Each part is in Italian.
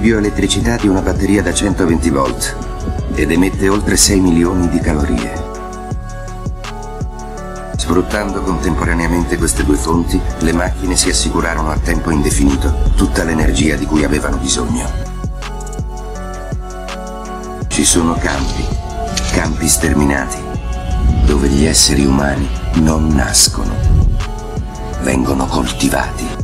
bioelettricità di una batteria da 120 volt ed emette oltre 6 milioni di calorie. Sfruttando contemporaneamente queste due fonti, le macchine si assicurarono a tempo indefinito tutta l'energia di cui avevano bisogno. Ci sono campi, campi sterminati, dove gli esseri umani non nascono, vengono coltivati.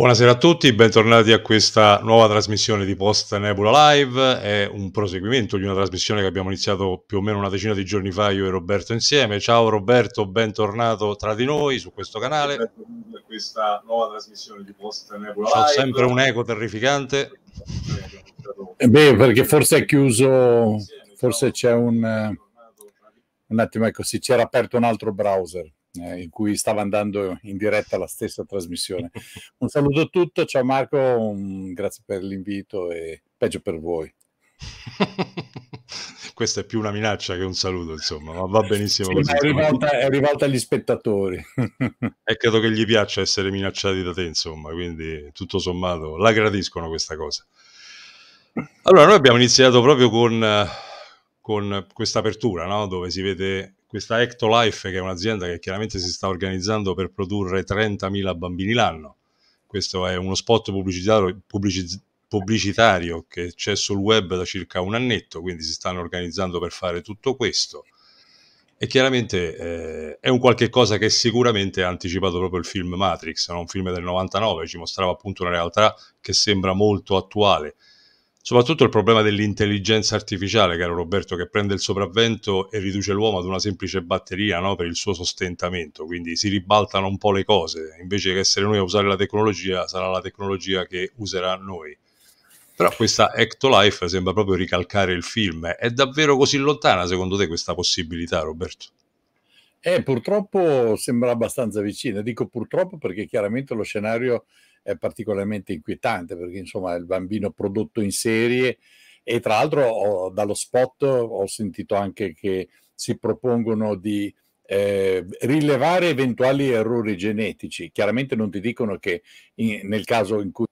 Buonasera a tutti, bentornati a questa nuova trasmissione di Post Nebula Live, è un proseguimento di una trasmissione che abbiamo iniziato più o meno una decina di giorni fa io e Roberto insieme. Ciao Roberto, bentornato tra di noi su questo canale. Benvenuti a questa nuova trasmissione di Post Nebula Live. C'ho sempre un eco terrificante. Eh beh, perché forse è chiuso, forse c'è un... Un attimo, ecco, si c'era aperto un altro browser eh, in cui stava andando in diretta la stessa trasmissione. Un saluto a tutti, ciao Marco, un, grazie per l'invito e peggio per voi. Questa è più una minaccia che un saluto, insomma, ma va benissimo sì, così. È rivolta, è rivolta, agli spettatori. e credo che gli piaccia essere minacciati da te, insomma, quindi tutto sommato la gradiscono questa cosa. Allora, noi abbiamo iniziato proprio con, con questa apertura, no? dove si vede questa Ectolife che è un'azienda che chiaramente si sta organizzando per produrre 30.000 bambini l'anno. Questo è uno spot pubblicitario, pubbliciz- pubblicitario che c'è sul web da circa un annetto, quindi si stanno organizzando per fare tutto questo. E chiaramente eh, è un qualche cosa che sicuramente ha anticipato proprio il film Matrix, un film del 99, ci mostrava appunto una realtà che sembra molto attuale soprattutto il problema dell'intelligenza artificiale, caro Roberto, che prende il sopravvento e riduce l'uomo ad una semplice batteria no? per il suo sostentamento, quindi si ribaltano un po' le cose, invece che essere noi a usare la tecnologia, sarà la tecnologia che userà noi. Però questa Ectolife sembra proprio ricalcare il film. È davvero così lontana secondo te questa possibilità, Roberto? Eh, purtroppo sembra abbastanza vicina. Dico purtroppo perché chiaramente lo scenario eh, particolarmente inquietante perché insomma è il bambino prodotto in serie e tra l'altro ho, dallo spot ho sentito anche che si propongono di eh, rilevare eventuali errori genetici. Chiaramente non ti dicono che in, nel caso in cui...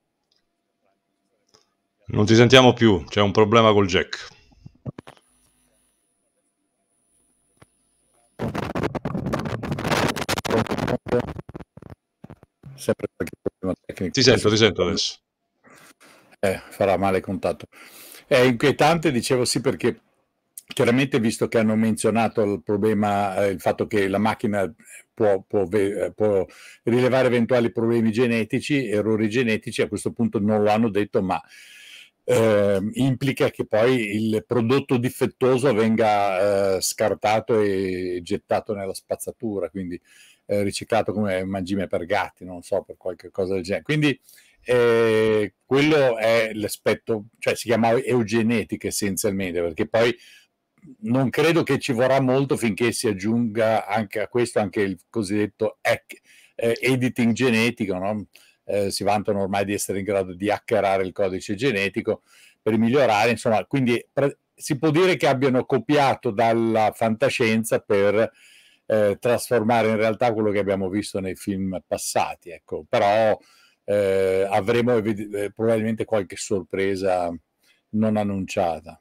Non ti sentiamo più, c'è un problema col jack. Sempre perché perché ti sento, ti sento adesso. Eh, farà male il contatto. È inquietante, dicevo sì, perché chiaramente visto che hanno menzionato il problema, eh, il fatto che la macchina può, può, eh, può, rilevare eventuali problemi genetici, errori genetici, a questo punto non lo hanno detto, ma eh, implica che poi il prodotto difettoso venga eh, scartato e gettato nella spazzatura, quindi eh, riciclato come mangime per gatti, non so, per qualche cosa del genere. Quindi eh, quello è l'aspetto, cioè si chiama eugenetica essenzialmente, perché poi non credo che ci vorrà molto finché si aggiunga anche a questo anche il cosiddetto ec, eh, editing genetico, no? eh, si vantano ormai di essere in grado di hackerare il codice genetico per migliorare, insomma, quindi si può dire che abbiano copiato dalla fantascienza per eh, trasformare in realtà quello che abbiamo visto nei film passati, ecco. però eh, avremo ev- eh, probabilmente qualche sorpresa non annunciata.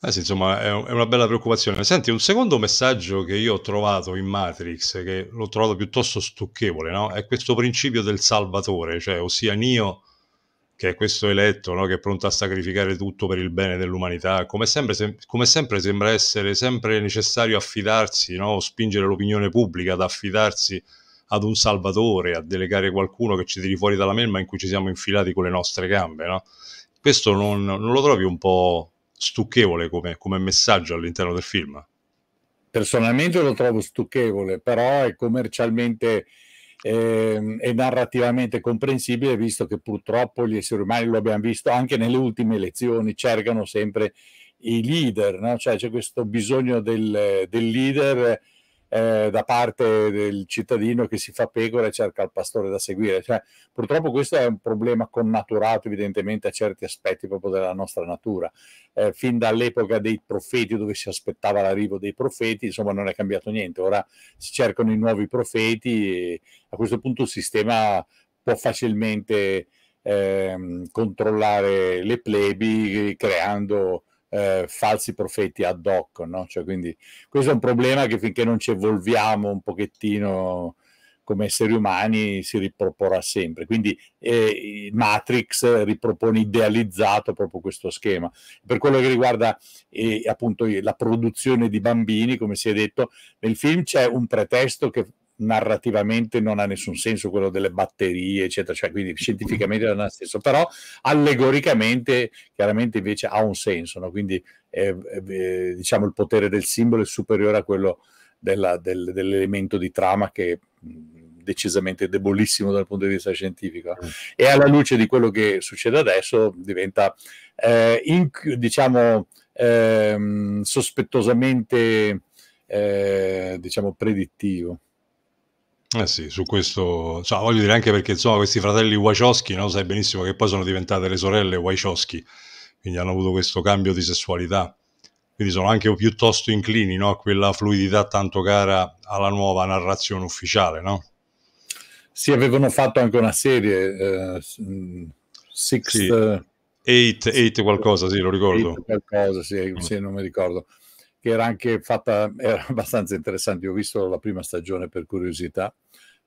Eh sì, insomma, è, è una bella preoccupazione. Senti, un secondo messaggio che io ho trovato in Matrix, che l'ho trovato piuttosto stucchevole, no? è questo principio del salvatore, cioè, ossia Nio che è questo eletto no? che è pronto a sacrificare tutto per il bene dell'umanità, come sempre, sem- come sempre sembra essere sempre necessario affidarsi no? o spingere l'opinione pubblica ad affidarsi ad un salvatore, a delegare qualcuno che ci tiri fuori dalla melma in cui ci siamo infilati con le nostre gambe. No? Questo non, non, lo trovi un po' stucchevole come, come messaggio all'interno del film? Personalmente lo trovo stucchevole, però è commercialmente eh, e narrativamente comprensibile, visto che purtroppo gli esseri umani, lo abbiamo visto anche nelle ultime elezioni, cercano sempre i leader, no? cioè c'è questo bisogno del, del leader eh, da parte del cittadino che si fa pecora e cerca il pastore da seguire. Cioè, purtroppo questo è un problema connaturato evidentemente a certi aspetti proprio della nostra natura. Eh, fin dall'epoca dei profeti dove si aspettava l'arrivo dei profeti, insomma non è cambiato niente. Ora si cercano i nuovi profeti e a questo punto il sistema può facilmente ehm, controllare le plebi creando eh, falsi profeti ad hoc, no? cioè, quindi questo è un problema che finché non ci evolviamo un pochettino come esseri umani si riproporrà sempre. Quindi eh, Matrix ripropone idealizzato proprio questo schema. Per quello che riguarda eh, appunto la produzione di bambini, come si è detto, nel film c'è un pretesto che narrativamente non ha nessun senso quello delle batterie, eccetera, cioè quindi scientificamente non ha senso, però allegoricamente chiaramente invece ha un senso, no? quindi eh, eh, diciamo il potere del simbolo è superiore a quello della, del, dell'elemento di trama che è decisamente debolissimo dal punto di vista scientifico. Mm. E alla luce di quello che succede adesso diventa, eh, in, diciamo, ehm, sospettosamente, eh, diciamo, predittivo. Eh sì, su questo, cioè, voglio dire anche perché insomma questi fratelli Wachowski, no? sai benissimo che poi sono diventate le sorelle Wachowski, quindi hanno avuto questo cambio di sessualità, quindi sono anche piuttosto inclini no? a quella fluidità tanto cara alla nuova narrazione ufficiale, no? Sì, avevano fatto anche una serie, eh, Six... Sì. Eight, eight qualcosa, sì, lo ricordo. Eight qualcosa, sì, mm. sì, non mi ricordo che era anche fatta, era abbastanza interessante. Io ho visto la prima stagione per curiosità,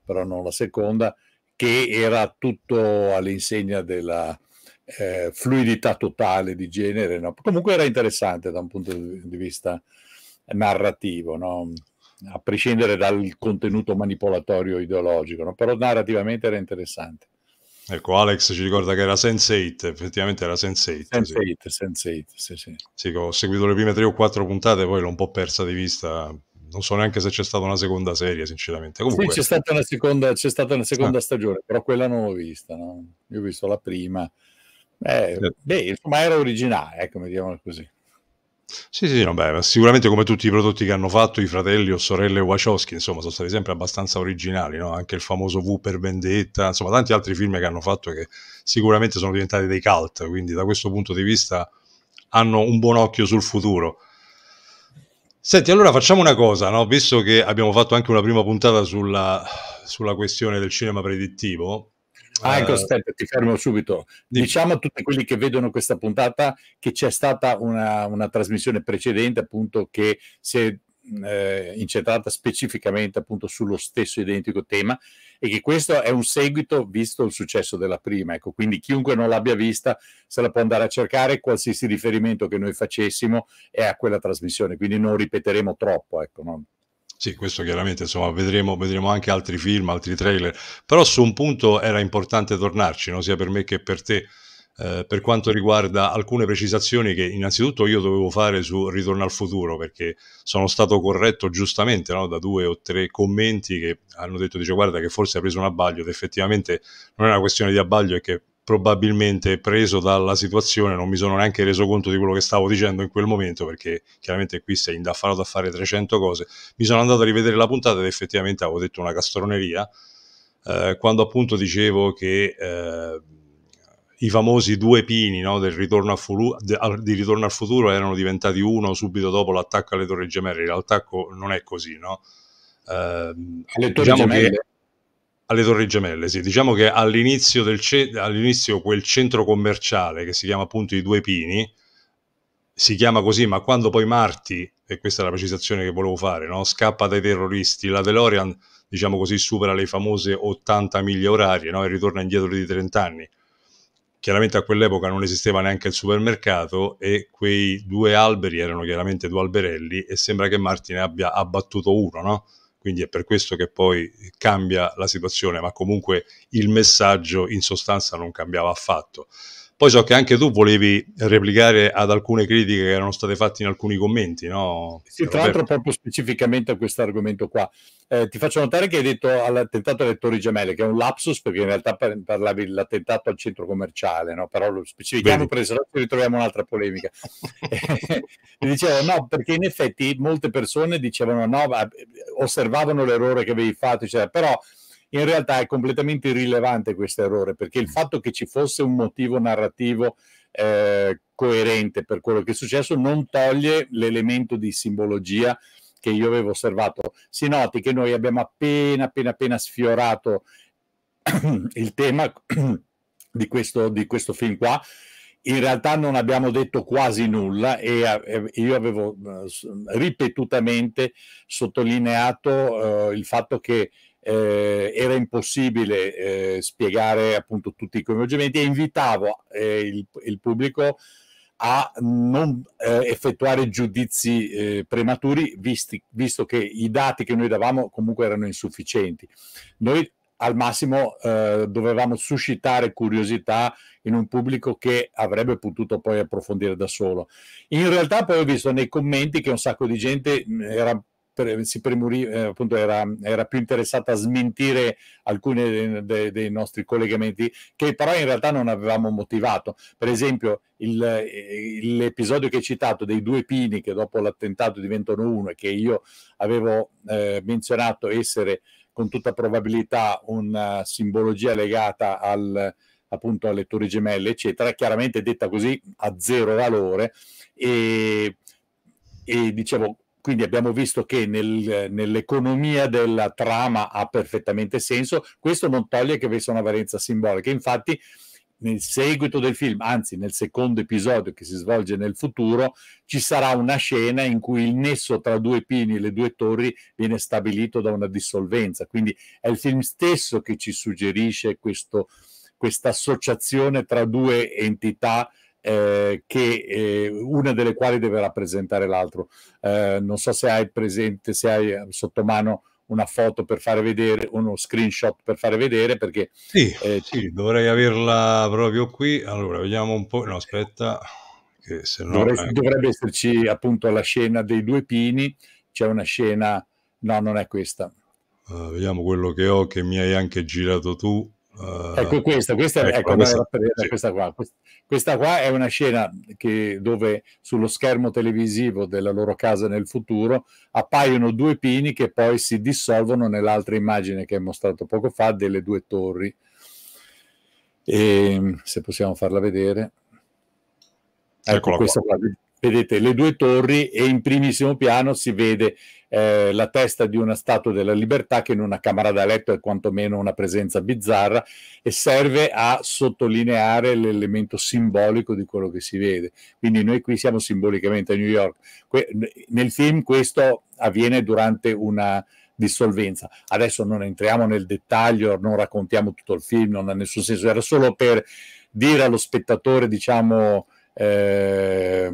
però non la seconda, che era tutto all'insegna della eh, fluidità totale di genere. No? Comunque era interessante da un punto di vista narrativo, no? a prescindere dal contenuto manipolatorio ideologico, no? però narrativamente era interessante. Ecco, Alex ci ricorda che era Sense8, effettivamente era Sense8. Sense8, sì. Sense8, sì, sì. Sì, ho seguito le prime tre o quattro puntate, poi l'ho un po' persa di vista. Non so neanche se c'è stata una seconda serie, sinceramente. Comunque... Sì, c'è stata una seconda, c'è stata una seconda ah. stagione, però quella non l'ho vista. No? Io ho visto la prima. Eh, certo. Beh, insomma, era originale, ecco, come diciamo così. Sì, sì, no, beh, sicuramente come tutti i prodotti che hanno fatto i fratelli o sorelle Wachowski, insomma, sono stati sempre abbastanza originali, no? anche il famoso V per Vendetta, insomma, tanti altri film che hanno fatto che sicuramente sono diventati dei cult, quindi da questo punto di vista hanno un buon occhio sul futuro. Senti, allora facciamo una cosa, no? visto che abbiamo fatto anche una prima puntata sulla, sulla questione del cinema predittivo, Ah, ecco, eh, aspetta, ti fermo subito. Diciamo a tutti quelli che vedono questa puntata che c'è stata una, una trasmissione precedente appunto che si è mm, eh, incentrata specificamente appunto sullo stesso identico tema e che questo è un seguito visto il successo della prima. Ecco, quindi chiunque non l'abbia vista se la può andare a cercare, qualsiasi riferimento che noi facessimo è a quella trasmissione, quindi non ripeteremo troppo. Ecco, no? Sì, questo chiaramente, insomma, vedremo, vedremo, anche altri film, altri trailer, però su un punto era importante tornarci, no? sia per me che per te, eh, per quanto riguarda alcune precisazioni che innanzitutto io dovevo fare su Ritorno al futuro, perché sono stato corretto giustamente no? da due o tre commenti che hanno detto, dice, guarda che forse ha preso un abbaglio, ed effettivamente non è una questione di abbaglio, è che probabilmente preso dalla situazione non mi sono neanche reso conto di quello che stavo dicendo in quel momento perché chiaramente qui sei indaffarato a fare 300 cose mi sono andato a rivedere la puntata ed effettivamente avevo detto una castroneria eh, quando appunto dicevo che eh, i famosi due pini no, del ritorno fu- de- di Ritorno al Futuro erano diventati uno subito dopo l'attacco alle Torri Gemelle in realtà co- non è così no? Eh, diciamo che alle Torri Gemelle, sì. Diciamo che all'inizio, ce- all'inizio quel centro commerciale che si chiama appunto i Due Pini, si chiama così, ma quando poi Marti, e questa è la precisazione che volevo fare, no? scappa dai terroristi, la DeLorean, diciamo così, supera le famose 80 miglia orarie no? e ritorna indietro di 30 anni. Chiaramente a quell'epoca non esisteva neanche il supermercato e quei due alberi erano chiaramente due alberelli e sembra che Marti ne abbia abbattuto uno, no? quindi è per questo che poi cambia la situazione, ma comunque il messaggio in sostanza non cambiava affatto. Poi so che anche tu volevi replicare ad alcune critiche che erano state fatte in alcuni commenti, no? Sì, tra l'altro proprio specificamente a questo argomento qua. Eh, ti faccio notare che hai detto all'attentato alle Torri Gemelle, che è un lapsus perché in realtà parlavi dell'attentato al centro commerciale, no? Però lo specifichiamo perché se no ritroviamo un'altra polemica. Eh, dicevo no, perché in effetti molte persone dicevano no, eh, osservavano l'errore che avevi fatto, eccetera, però in realtà è completamente irrilevante questo errore, perché il mm. fatto che ci fosse un motivo narrativo eh, coerente per quello che è successo non toglie l'elemento di simbologia che io avevo osservato. Si noti che noi abbiamo appena, appena, appena sfiorato il tema di questo, di questo film qua, in realtà non abbiamo detto quasi nulla e eh, io avevo eh, ripetutamente sottolineato eh, il fatto che eh, era impossibile eh, spiegare appunto tutti i coinvolgimenti e invitavo eh, il, il, pubblico a non eh, effettuare giudizi eh, prematuri visti, visto che i dati che noi davamo comunque erano insufficienti. Noi al massimo eh, dovevamo suscitare curiosità in un pubblico che avrebbe potuto poi approfondire da solo. In realtà poi ho visto nei commenti che un sacco di gente mm, era si premuri, eh, appunto era, era, più interessata a smentire alcuni dei, dei, dei, nostri collegamenti che però in realtà non avevamo motivato. Per esempio il, eh, l'episodio che hai citato dei due pini che dopo l'attentato diventano uno e che io avevo eh, menzionato essere con tutta probabilità una simbologia legata al, appunto alle torri gemelle, eccetera, chiaramente detta così ha zero valore e, e dicevo quindi abbiamo visto che nel, nell'economia della trama ha perfettamente senso. Questo non toglie che avesse una valenza simbolica. Infatti, nel seguito del film, anzi nel secondo episodio che si svolge nel futuro, ci sarà una scena in cui il nesso tra due pini e le due torri viene stabilito da una dissolvenza. Quindi è il film stesso che ci suggerisce questa associazione tra due entità eh, che eh, una delle quali deve rappresentare l'altro. Eh, non so se hai presente, se hai eh, sotto mano una foto per fare vedere, uno screenshot per fare vedere, perché... Sì, eh, sì dovrei averla proprio qui. Allora, vediamo un po'... No, aspetta, che se no... Dovresti, dovrebbe esserci appunto la scena dei due pini, c'è una scena... No, non è questa. Uh, vediamo quello che ho, che mi hai anche girato tu. Uh, ecco questa, questa, ecco, ecco, questa, sì. questa, qua. questa qua è una scena che, dove sullo schermo televisivo della loro casa nel futuro appaiono due pini che poi si dissolvono nell'altra immagine che hai mostrato poco fa delle due torri. E, ehm, se possiamo farla vedere. Ecco, Eccola questa qua. qua. Vedete le due torri e in primissimo piano si vede eh, la testa di una statua della libertà che in una camera da letto è quantomeno una presenza bizzarra e serve a sottolineare l'elemento simbolico di quello che si vede. Quindi noi qui siamo simbolicamente a New York. Que nel film questo avviene durante una dissolvenza. Adesso non entriamo nel dettaglio, non raccontiamo tutto il film, non ha nessun senso, era solo per dire allo spettatore, diciamo, eh,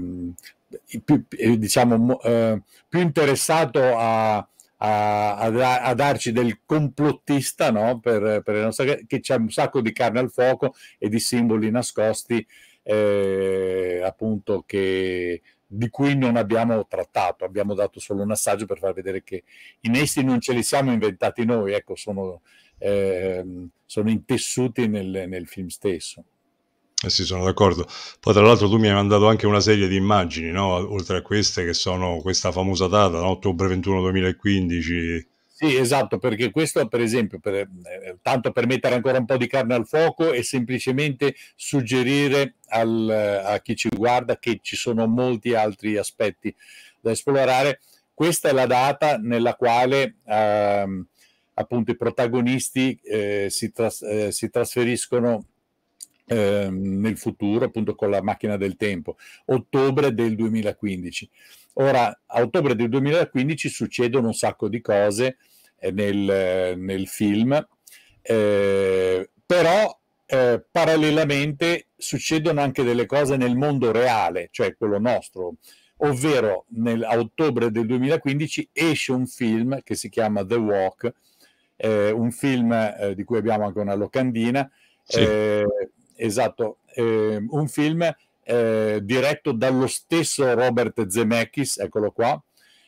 più, eh, diciamo, eh, più interessato a, a, a, a, darci del complottista no? per, per nostra, che c'è un sacco di carne al fuoco e di simboli nascosti eh, appunto che, di cui non abbiamo trattato, abbiamo dato solo un assaggio per far vedere che i nesti non ce li siamo inventati noi, ecco, sono, eh, sono intessuti nel, nel film stesso. Eh sì, sono d'accordo. Poi tra l'altro tu mi hai mandato anche una serie di immagini, no? oltre a queste che sono questa famosa data, no? ottobre 21 2015. Sì, esatto, perché questo per esempio, per, eh, tanto per mettere ancora un po' di carne al fuoco e semplicemente suggerire al, a chi ci guarda che ci sono molti altri aspetti da esplorare, questa è la data nella quale eh, appunto i protagonisti eh, si, tras- eh, si trasferiscono eh, nel futuro, appunto con la macchina del tempo, ottobre del 2015. Ora, a ottobre del 2015 succedono un sacco di cose eh, nel, nel, film, eh, però eh, parallelamente succedono anche delle cose nel mondo reale, cioè quello nostro, ovvero nel, a ottobre del 2015 esce un film che si chiama The Walk, eh, un film eh, di cui abbiamo anche una locandina, sì esatto, eh, un film eh, diretto dallo stesso Robert Zemeckis, eccolo qua,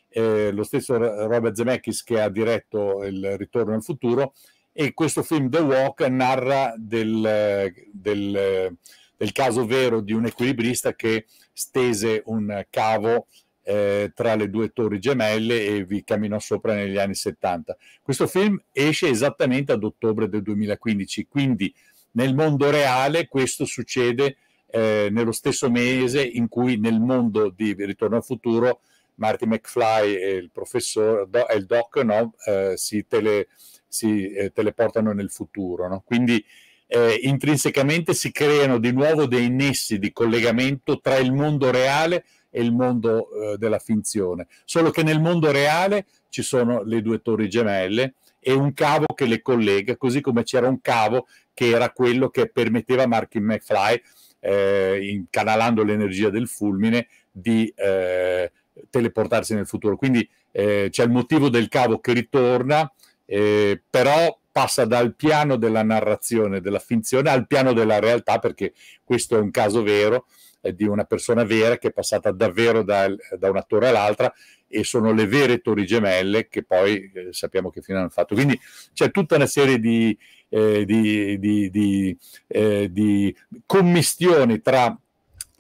eh, lo stesso Robert Zemeckis che ha diretto Il ritorno al futuro e questo film The Walk narra del, del, del caso vero di un equilibrista che stese un cavo eh, tra le due torri gemelle e vi camminò sopra negli anni 70. Questo film esce esattamente ad ottobre del 2015, quindi nel mondo reale questo succede eh, nello stesso mese in cui nel mondo di Ritorno al futuro Marty McFly e il professor e il doc no, eh, si, tele, si eh, teleportano nel futuro. No? Quindi eh, intrinsecamente si creano di nuovo dei nessi di collegamento tra il mondo reale e il mondo eh, della finzione. Solo che nel mondo reale ci sono le due torri gemelle e un cavo che le collega, così come c'era un cavo che era quello che permetteva a Martin McFly, eh, incanalando l'energia del fulmine, di eh, teleportarsi nel futuro. Quindi eh, c'è il motivo del cavo che ritorna, eh, però passa dal piano della narrazione, della finzione, al piano della realtà, perché questo è un caso vero eh, di una persona vera che è passata davvero da, da un attore all'altra, e sono le vere torri gemelle che poi eh, sappiamo che fine hanno fatto. Quindi c'è tutta una serie di, eh, di, di, di, eh, di commistioni tra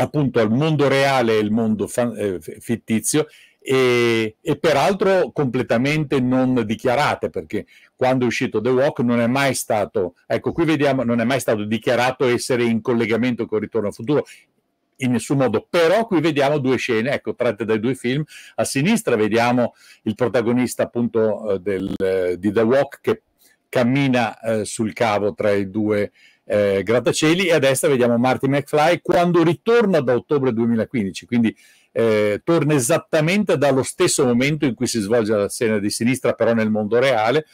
appunto il mondo reale e il mondo fan, eh, fittizio e, e, peraltro completamente non dichiarate perché quando è uscito The Walk non è mai stato, ecco qui vediamo, non è mai stato dichiarato essere in collegamento con Ritorno al Futuro in nessun modo, però qui vediamo due scene, ecco, tratte dai due film. A sinistra vediamo il protagonista appunto eh, del, eh, di The Walk che cammina eh, sul cavo tra i due eh, grattacieli e a destra vediamo Marty McFly quando ritorna da ottobre 2015, quindi eh, torna esattamente dallo stesso momento in cui si svolge la scena di sinistra, però nel mondo reale,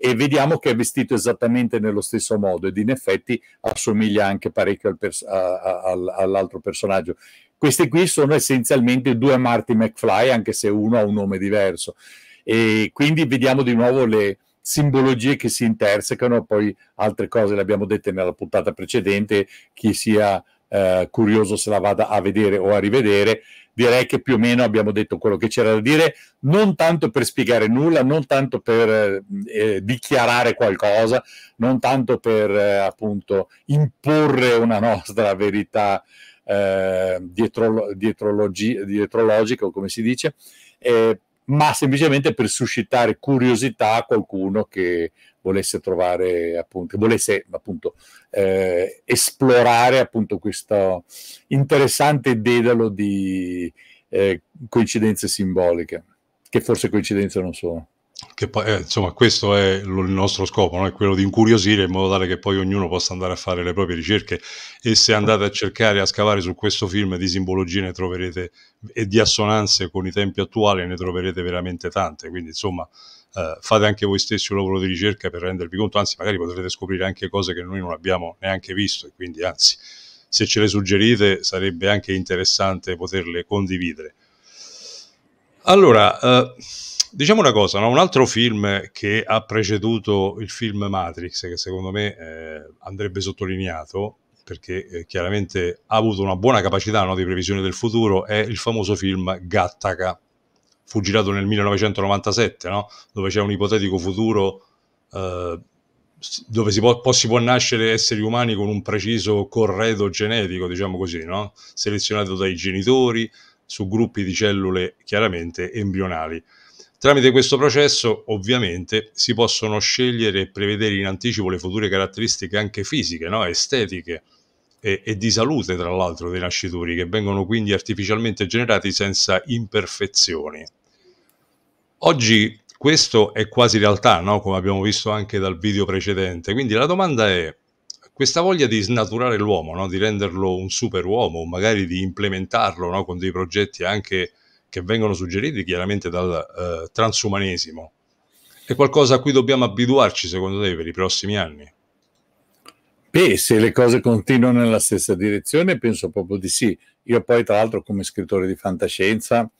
e vediamo che è vestito esattamente nello stesso modo ed in effetti assomiglia anche parecchio al pers- a- a- all'altro personaggio. Questi qui sono essenzialmente due Marty McFly, anche se uno ha un nome diverso. E quindi vediamo di nuovo le, simbologie che si intersecano, poi altre cose le abbiamo dette nella puntata precedente, chi sia eh, curioso se la vada a vedere o a rivedere, direi che più o meno abbiamo detto quello che c'era da dire, non tanto per spiegare nulla, non tanto per eh, eh dichiarare qualcosa, non tanto per eh, appunto imporre una nostra verità eh, dietrologica, dietrologica, come si dice, eh, ma semplicemente per suscitare curiosità a qualcuno che volesse trovare appunto, volesse appunto eh, esplorare appunto questo interessante dedalo di eh, coincidenze simboliche, che forse coincidenze non sono che poi, eh, insomma, questo è il nostro scopo, no? è quello di incuriosire in modo tale che poi ognuno possa andare a fare le proprie ricerche e se andate a cercare, a scavare su questo film di simbologie ne troverete e di assonanze con i tempi attuali ne troverete veramente tante, quindi insomma eh, fate anche voi stessi un lavoro di ricerca per rendervi conto, anzi magari potrete scoprire anche cose che noi non abbiamo neanche visto e quindi anzi se ce le suggerite sarebbe anche interessante poterle condividere. Allora... Eh, Diciamo una cosa, no? un altro film che ha preceduto il film Matrix, che secondo me eh, andrebbe sottolineato, perché eh, chiaramente ha avuto una buona capacità no, di previsione del futuro, è il famoso film Gattaca. Fu girato nel 1997, no? dove c'è un ipotetico futuro eh, dove si può, si può, nascere esseri umani con un preciso corredo genetico, diciamo così, selezionato dai genitori su gruppi di cellule chiaramente embrionali Tramite questo processo ovviamente si possono scegliere e prevedere in anticipo le future caratteristiche anche fisiche, no? estetiche e, e di salute tra l'altro dei nascituri che vengono quindi artificialmente generati senza imperfezioni. Oggi questo è quasi realtà, no? come abbiamo visto anche dal video precedente. Quindi la domanda è, questa voglia di snaturare l'uomo, no? di renderlo un superuomo, magari di implementarlo no? con dei progetti anche che vengono suggeriti chiaramente dal eh, transumanesimo, è qualcosa a cui dobbiamo abituarci, secondo te, per i prossimi anni? Beh, se le cose continuano nella stessa direzione, penso proprio di sì. Io poi, tra l'altro, come scrittore di fantascienza,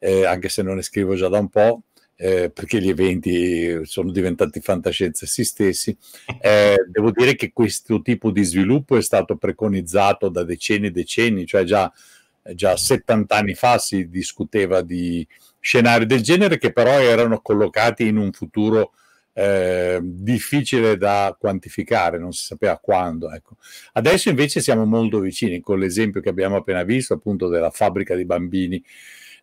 eh, anche se non ne scrivo già da un po', eh, perché gli eventi sono diventati fantascienza essi stessi, eh, devo dire che questo tipo di sviluppo è stato preconizzato da decenni e decenni, cioè già eh, già 70 anni fa si discuteva di scenari del genere che però erano collocati in un futuro eh, difficile da quantificare, non si sapeva quando. Ecco. Adesso invece siamo molto vicini con l'esempio che abbiamo appena visto appunto della fabbrica di bambini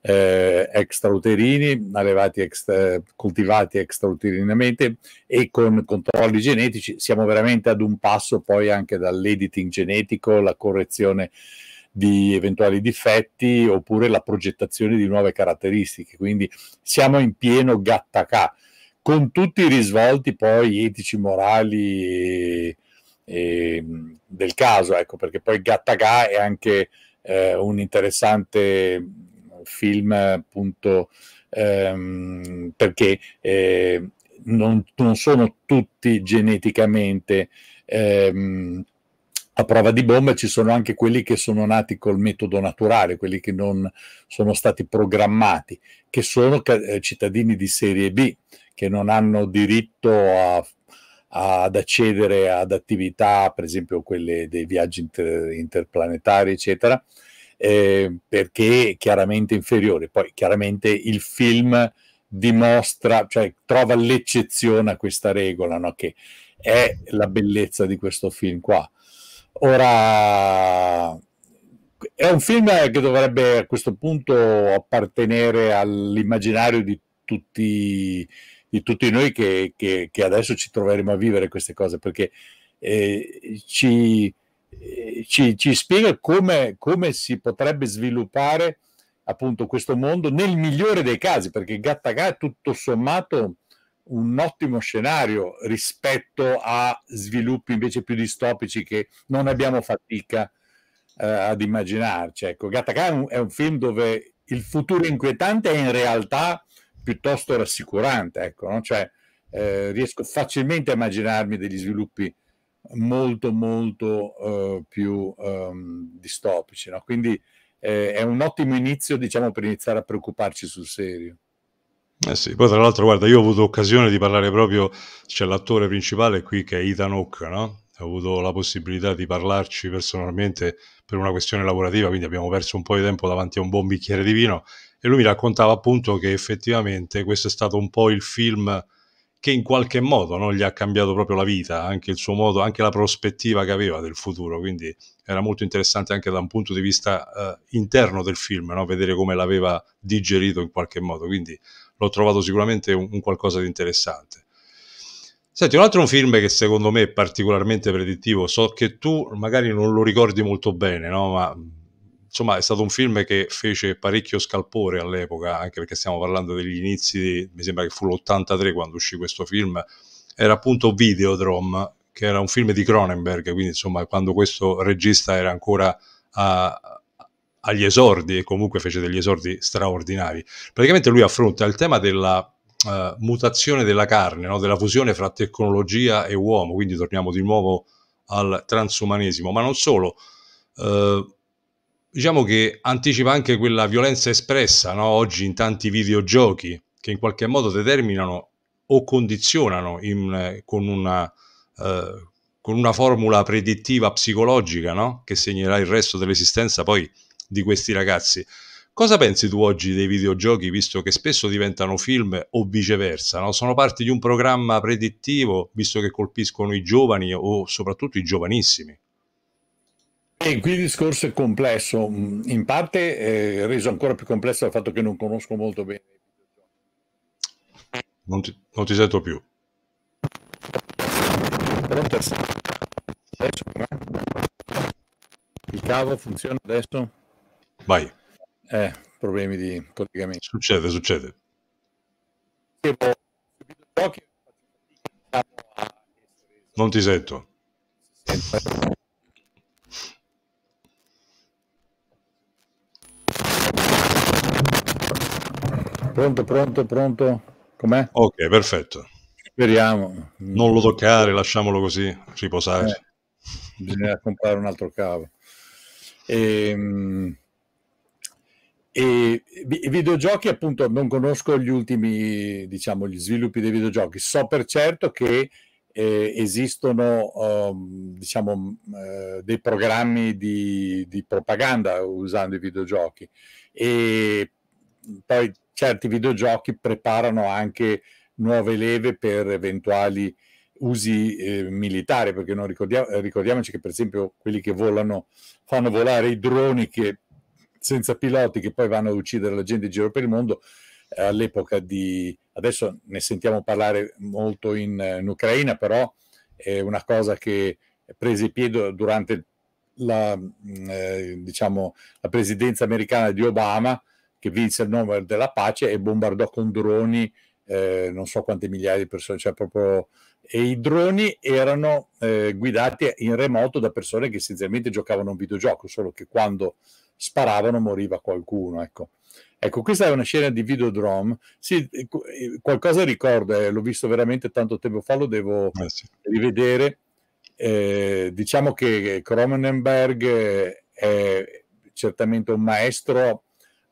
eh, extrauterini, allevati ext- coltivati extrauterinamente e con controlli genetici. Siamo veramente ad un passo poi anche dall'editing genetico, la correzione di eventuali difetti oppure la progettazione di nuove caratteristiche. Quindi siamo in pieno gattacà, con tutti i risvolti poi etici, morali e, ehm, e, del caso, ecco, perché poi gattacà è anche eh, un interessante film appunto ehm, perché eh, non, non, sono tutti geneticamente ehm, a prova di bomba ci sono anche quelli che sono nati col metodo naturale, quelli che non sono stati programmati, che sono eh, cittadini di serie B, che non hanno diritto a, a, ad accedere ad attività, per esempio quelle dei viaggi inter, interplanetari, eccetera, eh, perché chiaramente inferiore. Poi chiaramente il film dimostra, cioè trova l'eccezione a questa regola, no? che è la bellezza di questo film qua Ora, è un film che dovrebbe a questo punto appartenere all'immaginario di tutti, di tutti noi che, che, che, adesso ci troveremo a vivere queste cose, perché eh, ci, eh, ci, ci, spiega come, come, si potrebbe sviluppare appunto questo mondo nel migliore dei casi, perché Gattaga tutto sommato un ottimo scenario rispetto a sviluppi invece più distopici che non abbiamo fatica eh, ad immaginarci. Ecco, Gattaca è, è un, film dove il futuro inquietante è in realtà piuttosto rassicurante, ecco, no? cioè, eh, riesco facilmente a immaginarmi degli sviluppi molto molto eh, più ehm, distopici, no? quindi eh, è un ottimo inizio diciamo, per iniziare a preoccuparci sul serio. Eh sì, poi tra l'altro, guarda, io ho avuto occasione di parlare proprio, c'è cioè, l'attore principale qui che è Ethan Hawke, no? Ho avuto la possibilità di parlarci personalmente per una questione lavorativa, quindi abbiamo perso un po' di tempo davanti a un buon bicchiere di vino e lui mi raccontava appunto che effettivamente questo è stato un po' il film che in qualche modo no, gli ha cambiato proprio la vita, anche il suo modo, anche la prospettiva che aveva del futuro, quindi era molto interessante anche da un punto di vista eh, interno del film, no? vedere come l'aveva digerito in qualche modo, quindi l'ho trovato sicuramente un, un qualcosa di interessante. Senti, un altro film che secondo me è particolarmente predittivo, so che tu magari non lo ricordi molto bene, no? ma insomma è stato un film che fece parecchio scalpore all'epoca, anche perché stiamo parlando degli inizi, mi sembra che fu l'83 quando uscì questo film, era appunto Videodrom, che era un film di Cronenberg, quindi insomma quando questo regista era ancora a, agli esordi e comunque fece degli esordi straordinari. Praticamente lui affronta il tema della uh, mutazione della carne, no? della fusione fra tecnologia e uomo, quindi torniamo di nuovo al transumanesimo, ma non solo. Uh, diciamo che anticipa anche quella violenza espressa no? oggi in tanti videogiochi che in qualche modo determinano o condizionano in, con, una, eh, con, una, formula predittiva psicologica no? che segnerà il resto dell'esistenza poi di questi ragazzi. Cosa pensi tu oggi dei videogiochi, visto che spesso diventano film o viceversa? No? Sono parte di un programma predittivo, visto che colpiscono i giovani o soprattutto i giovanissimi? E qui il discorso è complesso, mm, in parte eh, reso ancora più complesso dal fatto che non conosco molto bene. Non ti, non ti sento più. Il cavo funziona adesso? Vai. Eh, problemi di collegamento. Succede, succede. Non ti sento. Pronto, pronto, pronto. Com'è? Ok, perfetto. Speriamo. Non lo toccare, lasciamolo così, riposare. Eh, bisogna comprare un altro cavo. Ehm e i videogiochi, appunto, non conosco gli ultimi, diciamo, gli sviluppi dei videogiochi. So per certo che eh, esistono, um, diciamo, uh, dei programmi di, di, propaganda usando i videogiochi. E poi certi videogiochi preparano anche nuove leve per eventuali usi eh, militari, perché ricordia- ricordiamoci che, per esempio, quelli che volano fanno volare i droni che senza piloti che poi vanno ad uccidere la gente in giro per il mondo eh, all'epoca di adesso ne sentiamo parlare molto in, in, Ucraina però è una cosa che prese piede durante la, mm, eh, diciamo, la presidenza americana di Obama che vinse il Nobel della pace e bombardò con droni eh, non so quante migliaia di persone cioè proprio e i droni erano eh, guidati in remoto da persone che essenzialmente giocavano a un videogioco solo che quando sparavano, moriva qualcuno. Ecco. Ecco, questa è una scena di videodrome. Sì, eh, eh, qualcosa ricordo, eh, l'ho visto veramente tanto tempo fa, lo devo eh sì. rivedere. Eh, diciamo che Cronenberg eh, è certamente un maestro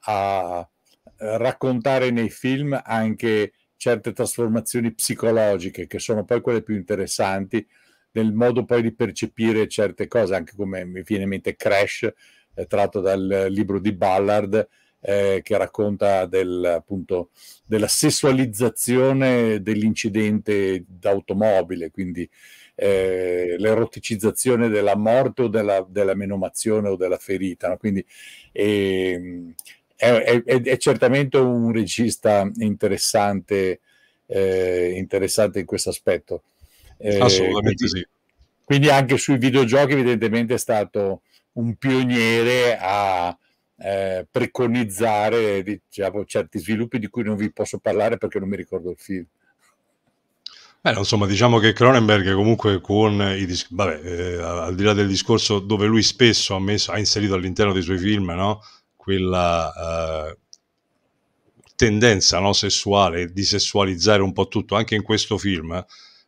a raccontare nei film anche certe trasformazioni psicologiche che sono poi quelle più interessanti nel modo poi di percepire certe cose, anche come mi viene in mente Crash, è eh, tratto dal libro di Ballard eh, che racconta del, appunto, della sessualizzazione dell'incidente d'automobile, quindi eh, l'eroticizzazione della morte o della, della, menomazione o della ferita. No? Quindi eh, è, è, è, certamente un regista interessante, eh, interessante in questo aspetto. Eh, Assolutamente quindi, sì. Quindi anche sui videogiochi evidentemente è stato un pioniere a eh, preconizzare diciamo, certi sviluppi di cui non vi posso parlare perché non mi ricordo il film. Beh, insomma, diciamo che Cronenberg comunque con i dis- vabbè, eh, al di là del discorso dove lui spesso ha, messo, ha inserito all'interno dei suoi film no? quella eh, tendenza no? sessuale di sessualizzare un po' tutto, anche in questo film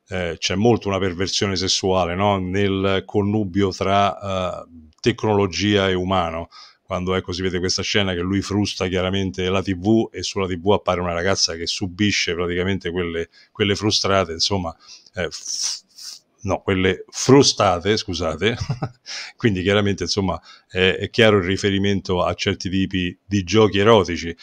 eh, c'è molto una perversione sessuale no? nel connubio tra eh, tecnologia e umano. Quando ecco, si vede questa scena che lui frusta chiaramente la TV e sulla TV appare una ragazza che subisce praticamente quelle, quelle frustrate, insomma, eh, no, quelle frustate, scusate, quindi chiaramente insomma è, è, chiaro il riferimento a certi tipi di giochi erotici.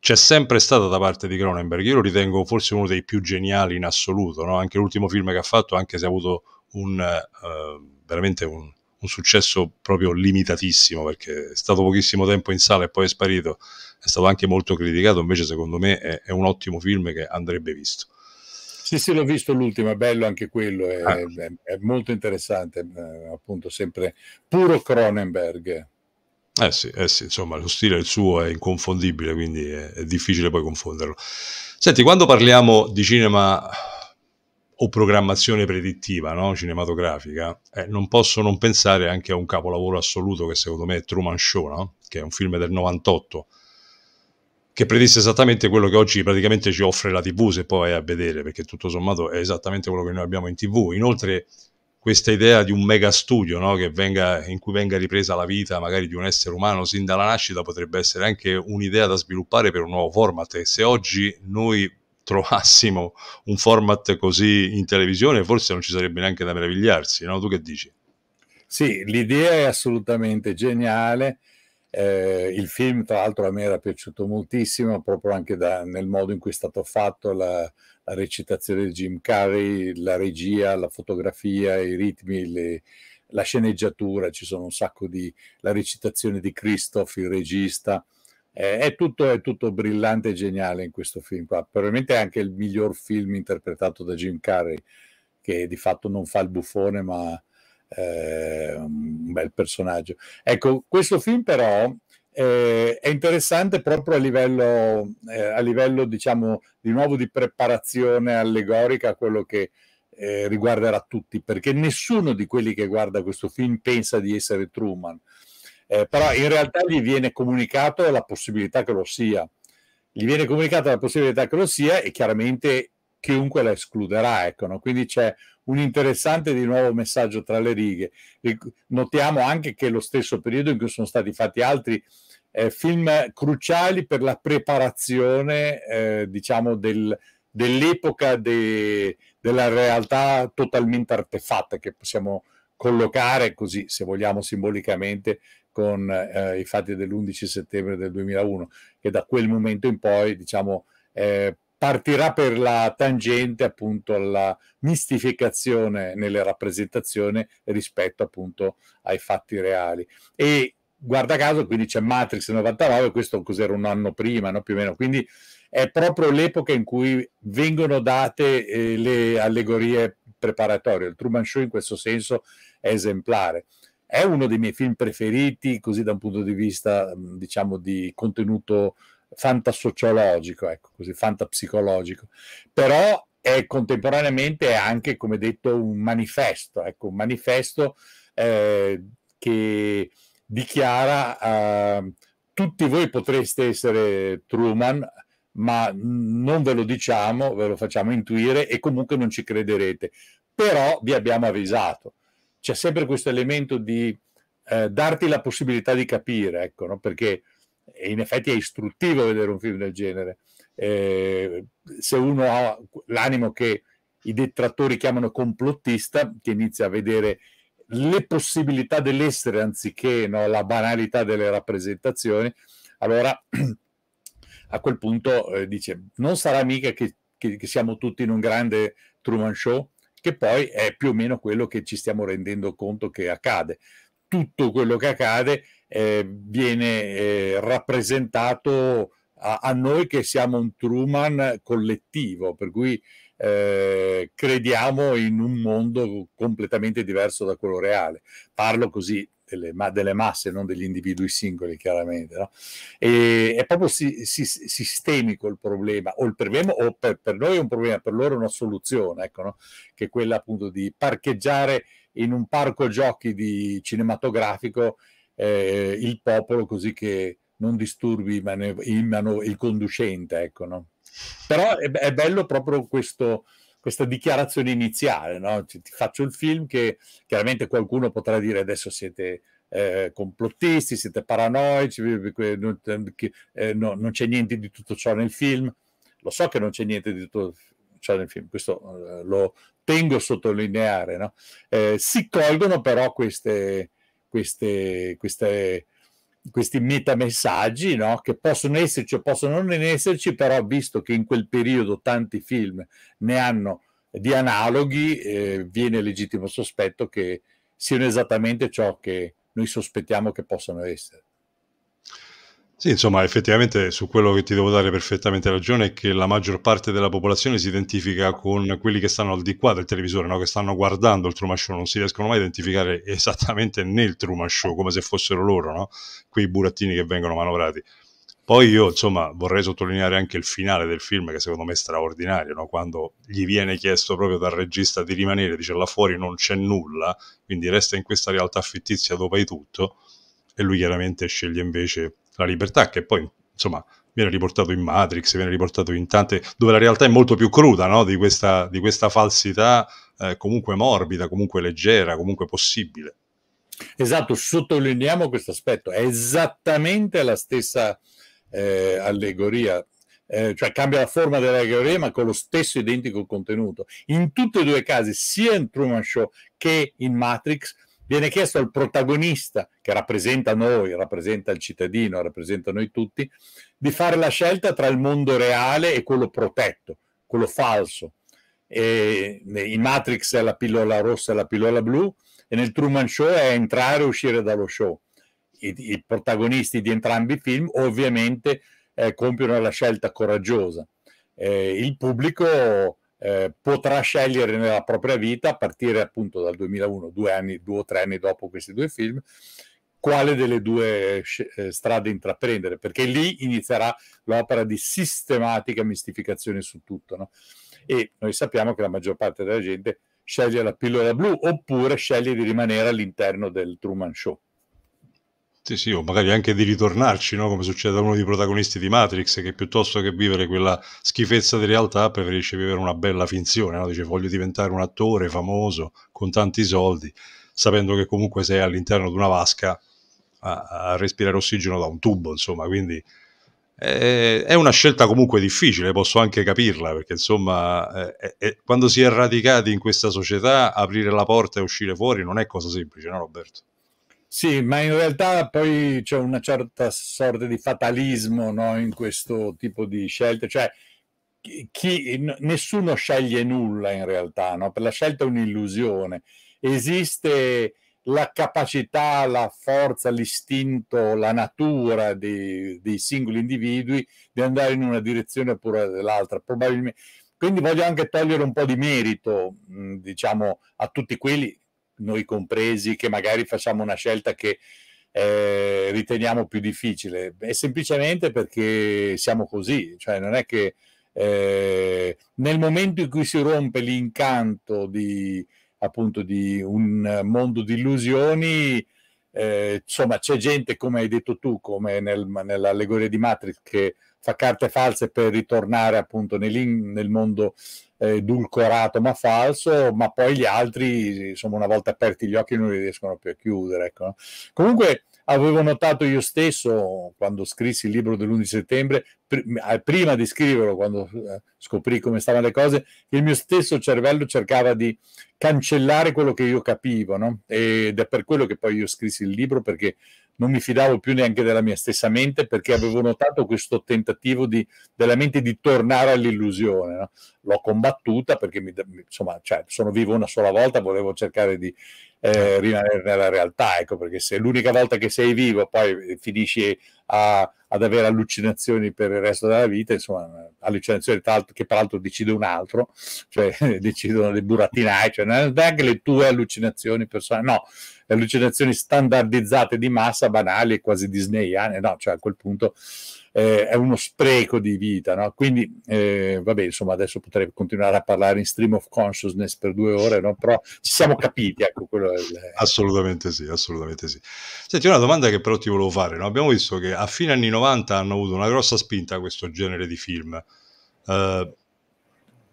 C'è sempre stata da parte di Cronenberg, io lo ritengo forse uno dei più geniali in assoluto, no? anche l'ultimo film che ha fatto, anche se ha avuto un, uh, veramente un, un successo proprio limitatissimo perché è stato pochissimo tempo in sala e poi è sparito, è stato anche molto criticato, invece secondo me è, è un ottimo film che andrebbe visto. Sì, sì, l'ho visto l'ultimo, è bello anche quello, è, ah. è, è molto interessante, eh, appunto sempre puro Cronenberg. Eh sì, eh sì, insomma, lo stile il suo è inconfondibile, quindi è, è difficile poi confonderlo. Senti, quando parliamo di cinema o programmazione predittiva no? cinematografica, eh, non posso non pensare anche a un capolavoro assoluto che secondo me è Truman Show, no? che è un film del 98, che predisse esattamente quello che oggi praticamente ci offre la TV se poi è a vedere, perché tutto sommato è esattamente quello che noi abbiamo in TV. Inoltre questa idea di un mega studio no? venga, in cui venga ripresa la vita magari di un essere umano sin dalla nascita potrebbe essere anche un'idea da sviluppare per un nuovo format e se oggi noi trovassimo un format così in televisione, forse non ci sarebbe neanche da meravigliarsi, no? Tu che dici? Sì, l'idea è assolutamente geniale. Eh, il film, tra l'altro, a me era piaciuto moltissimo, proprio anche da, nel modo in cui è stato fatto, la, la, recitazione di Jim Carrey, la regia, la fotografia, i ritmi, le, la sceneggiatura, ci sono un sacco di... la recitazione di Christoph, il regista eh, è, tutto, è, tutto, brillante e geniale in questo film qua. Probabilmente è anche il miglior film interpretato da Jim Carrey, che di fatto non fa il buffone, ma eh, un bel personaggio. Ecco, questo film però eh, è interessante proprio a livello, eh, a livello, diciamo, di nuovo di preparazione allegorica a quello che eh, riguarderà tutti, perché nessuno di quelli che guarda questo film pensa di essere Truman eh, però in realtà gli viene comunicato la possibilità che lo sia. Gli viene comunicata la possibilità che lo sia e chiaramente chiunque la escluderà. Ecco, no? Quindi c'è un interessante di nuovo messaggio tra le righe. Notiamo anche che è lo stesso periodo in cui sono stati fatti altri eh, film cruciali per la preparazione, eh, diciamo, del, dell'epoca de, della realtà totalmente artefatta che possiamo collocare così, se vogliamo simbolicamente, con eh, i fatti dell'11 settembre del 2001, che da quel momento in poi diciamo, eh, partirà per la tangente appunto la mistificazione nelle rappresentazioni rispetto appunto ai fatti reali. E guarda caso, quindi c'è Matrix 99, questo cos'era un anno prima, no? più o meno, quindi è proprio l'epoca in cui vengono date eh, le allegorie preparatorie. Il Truman Show in questo senso è esemplare è uno dei miei film preferiti, così da un punto di vista, mm, diciamo, di contenuto fantasociologico, ecco, così, fantapsicologico. Però è contemporaneamente anche, come detto, un manifesto, ecco, un manifesto eh, che dichiara eh, tutti voi potreste essere Truman, ma non ve lo diciamo, ve lo facciamo intuire e comunque non ci crederete. Però vi abbiamo avvisato c'è sempre questo elemento di eh, darti la possibilità di capire, ecco, no? perché in effetti è istruttivo vedere un film del genere. Eh, se uno ha l'animo che i detrattori chiamano complottista, che inizia a vedere le possibilità dell'essere anziché no, la banalità delle rappresentazioni, allora a quel punto eh, dice non sarà mica che, che, che, siamo tutti in un grande Truman Show che poi è più o meno quello che ci stiamo rendendo conto che accade. Tutto quello che accade eh, viene eh, rappresentato a, a, noi che siamo un Truman collettivo, per cui eh, crediamo in un mondo completamente diverso da quello reale. Parlo così delle, ma, delle, masse, non degli individui singoli, chiaramente. No? E, è proprio si, si, sistemico il problema, o il problema, o per, per, noi è un problema, per loro è una soluzione, ecco, no? che è quella appunto di parcheggiare in un parco giochi di cinematografico eh, il popolo così che non disturbi il, il, il conducente, ecco, no? Però è, è bello proprio questo, questa dichiarazione iniziale, no? ti faccio il film che chiaramente qualcuno potrà dire adesso siete eh, complottisti, siete paranoici, non, ehm, eh, no, non c'è niente di tutto ciò nel film. Lo so che non c'è niente di tutto ciò nel film, questo eh, lo tengo a sottolineare. No? Eh, si colgono però queste, queste, queste questi metamessaggi no? che possono esserci o possono non esserci, però visto che in quel periodo tanti film ne hanno di analoghi, eh, viene legittimo sospetto che siano esattamente ciò che noi sospettiamo che possano essere. Sì, insomma, effettivamente su quello che ti devo dare perfettamente ragione è che la maggior parte della popolazione si identifica con quelli che stanno al di qua del televisore, no? che stanno guardando il Truman Show, non si riescono mai a identificare esattamente nel Truman Show, come se fossero loro, no? quei burattini che vengono manovrati. Poi io, insomma, vorrei sottolineare anche il finale del film, che secondo me è straordinario, no? quando gli viene chiesto proprio dal regista di rimanere, dice là fuori non c'è nulla, quindi resta in questa realtà fittizia dopo hai tutto, e lui chiaramente sceglie invece la libertà che poi, insomma, viene riportato in Matrix, viene riportato in tante, dove la realtà è molto più cruda no? di, questa, di, questa, falsità eh, comunque morbida, comunque leggera, comunque possibile. Esatto, sottolineiamo questo aspetto, è esattamente la stessa eh, allegoria, eh, cioè cambia la forma dell'allegoria ma con lo stesso identico contenuto. In tutti e due i casi, sia in Truman Show che in Matrix, viene chiesto al protagonista, che rappresenta noi, rappresenta il cittadino, rappresenta noi tutti, di fare la scelta tra il mondo reale e quello protetto, quello falso. E in Matrix è la pillola rossa e la pillola blu, e nel Truman Show è entrare e uscire dallo show. I, i protagonisti di entrambi i film ovviamente eh, compiono la scelta coraggiosa. Eh, il pubblico eh, potrà scegliere nella propria vita, a partire appunto dal 2001, due, anni, due o tre anni dopo questi due film, quale delle due eh, strade intraprendere, perché lì inizierà l'opera di sistematica mistificazione su tutto. No? E noi sappiamo che la maggior parte della gente sceglie la pillola blu oppure sceglie di rimanere all'interno del Truman Show. Sì, sì, o magari anche di ritornarci, no? come succede a uno dei protagonisti di Matrix, che piuttosto che vivere quella schifezza di realtà preferisce vivere una bella finzione, no? dice voglio diventare un attore famoso con tanti soldi, sapendo che comunque sei all'interno di una vasca a, a respirare ossigeno da un tubo, insomma, quindi è, eh, è una scelta comunque difficile, posso anche capirla, perché insomma è, eh, è, eh, quando si è radicati in questa società aprire la porta e uscire fuori non è cosa semplice, no Roberto? Sì, ma in realtà poi c'è una certa sorta di fatalismo no, in questo tipo di scelte, cioè chi, nessuno sceglie nulla in realtà, no? per la scelta è un'illusione. Esiste la capacità, la forza, l'istinto, la natura dei, dei, singoli individui di andare in una direzione oppure dell'altra, probabilmente. Quindi voglio anche togliere un po' di merito, diciamo, a tutti quelli noi compresi, che magari facciamo una scelta che eh, riteniamo più difficile. È semplicemente perché siamo così, cioè non è che eh, nel momento in cui si rompe l'incanto di, appunto, di un mondo di illusioni, eh, insomma c'è gente, come hai detto tu, come nel, nell'allegoria di Matrix, che fa carte false per ritornare appunto nel mondo eh, edulcorato ma falso, ma poi gli altri, insomma, una volta aperti gli occhi non riescono più a chiudere. Ecco. Comunque avevo notato io stesso, quando scrissi il libro dell'11 settembre, prima di scriverlo, quando eh, scoprì come stavano le cose, il mio stesso cervello cercava di cancellare quello che io capivo, no? ed è per quello che poi io scrissi il libro, perché non mi fidavo più neanche della mia stessa mente perché avevo notato questo tentativo di, della mente di tornare all'illusione. No? L'ho combattuta perché mi, insomma, cioè, sono vivo una sola volta, volevo cercare di eh, rimanere nella realtà, ecco, perché se l'unica volta che sei vivo poi finisci a ad avere allucinazioni per il resto della vita, insomma, allucinazioni che peraltro decide un altro, cioè decidono le burattinai, cioè non è che le tue allucinazioni personali, no, le allucinazioni standardizzate di massa, banali e quasi disneyane, no, cioè a quel punto eh, è uno spreco di vita, no? Quindi, eh, vabbè, insomma, adesso potrei continuare a parlare in stream of consciousness per due ore, no? Però ci siamo capiti, ecco, il... Assolutamente sì, assolutamente sì. Senti, una domanda che però ti volevo fare, no? Abbiamo visto che a fine anni 90 hanno avuto una grossa spinta questo genere di film. Uh,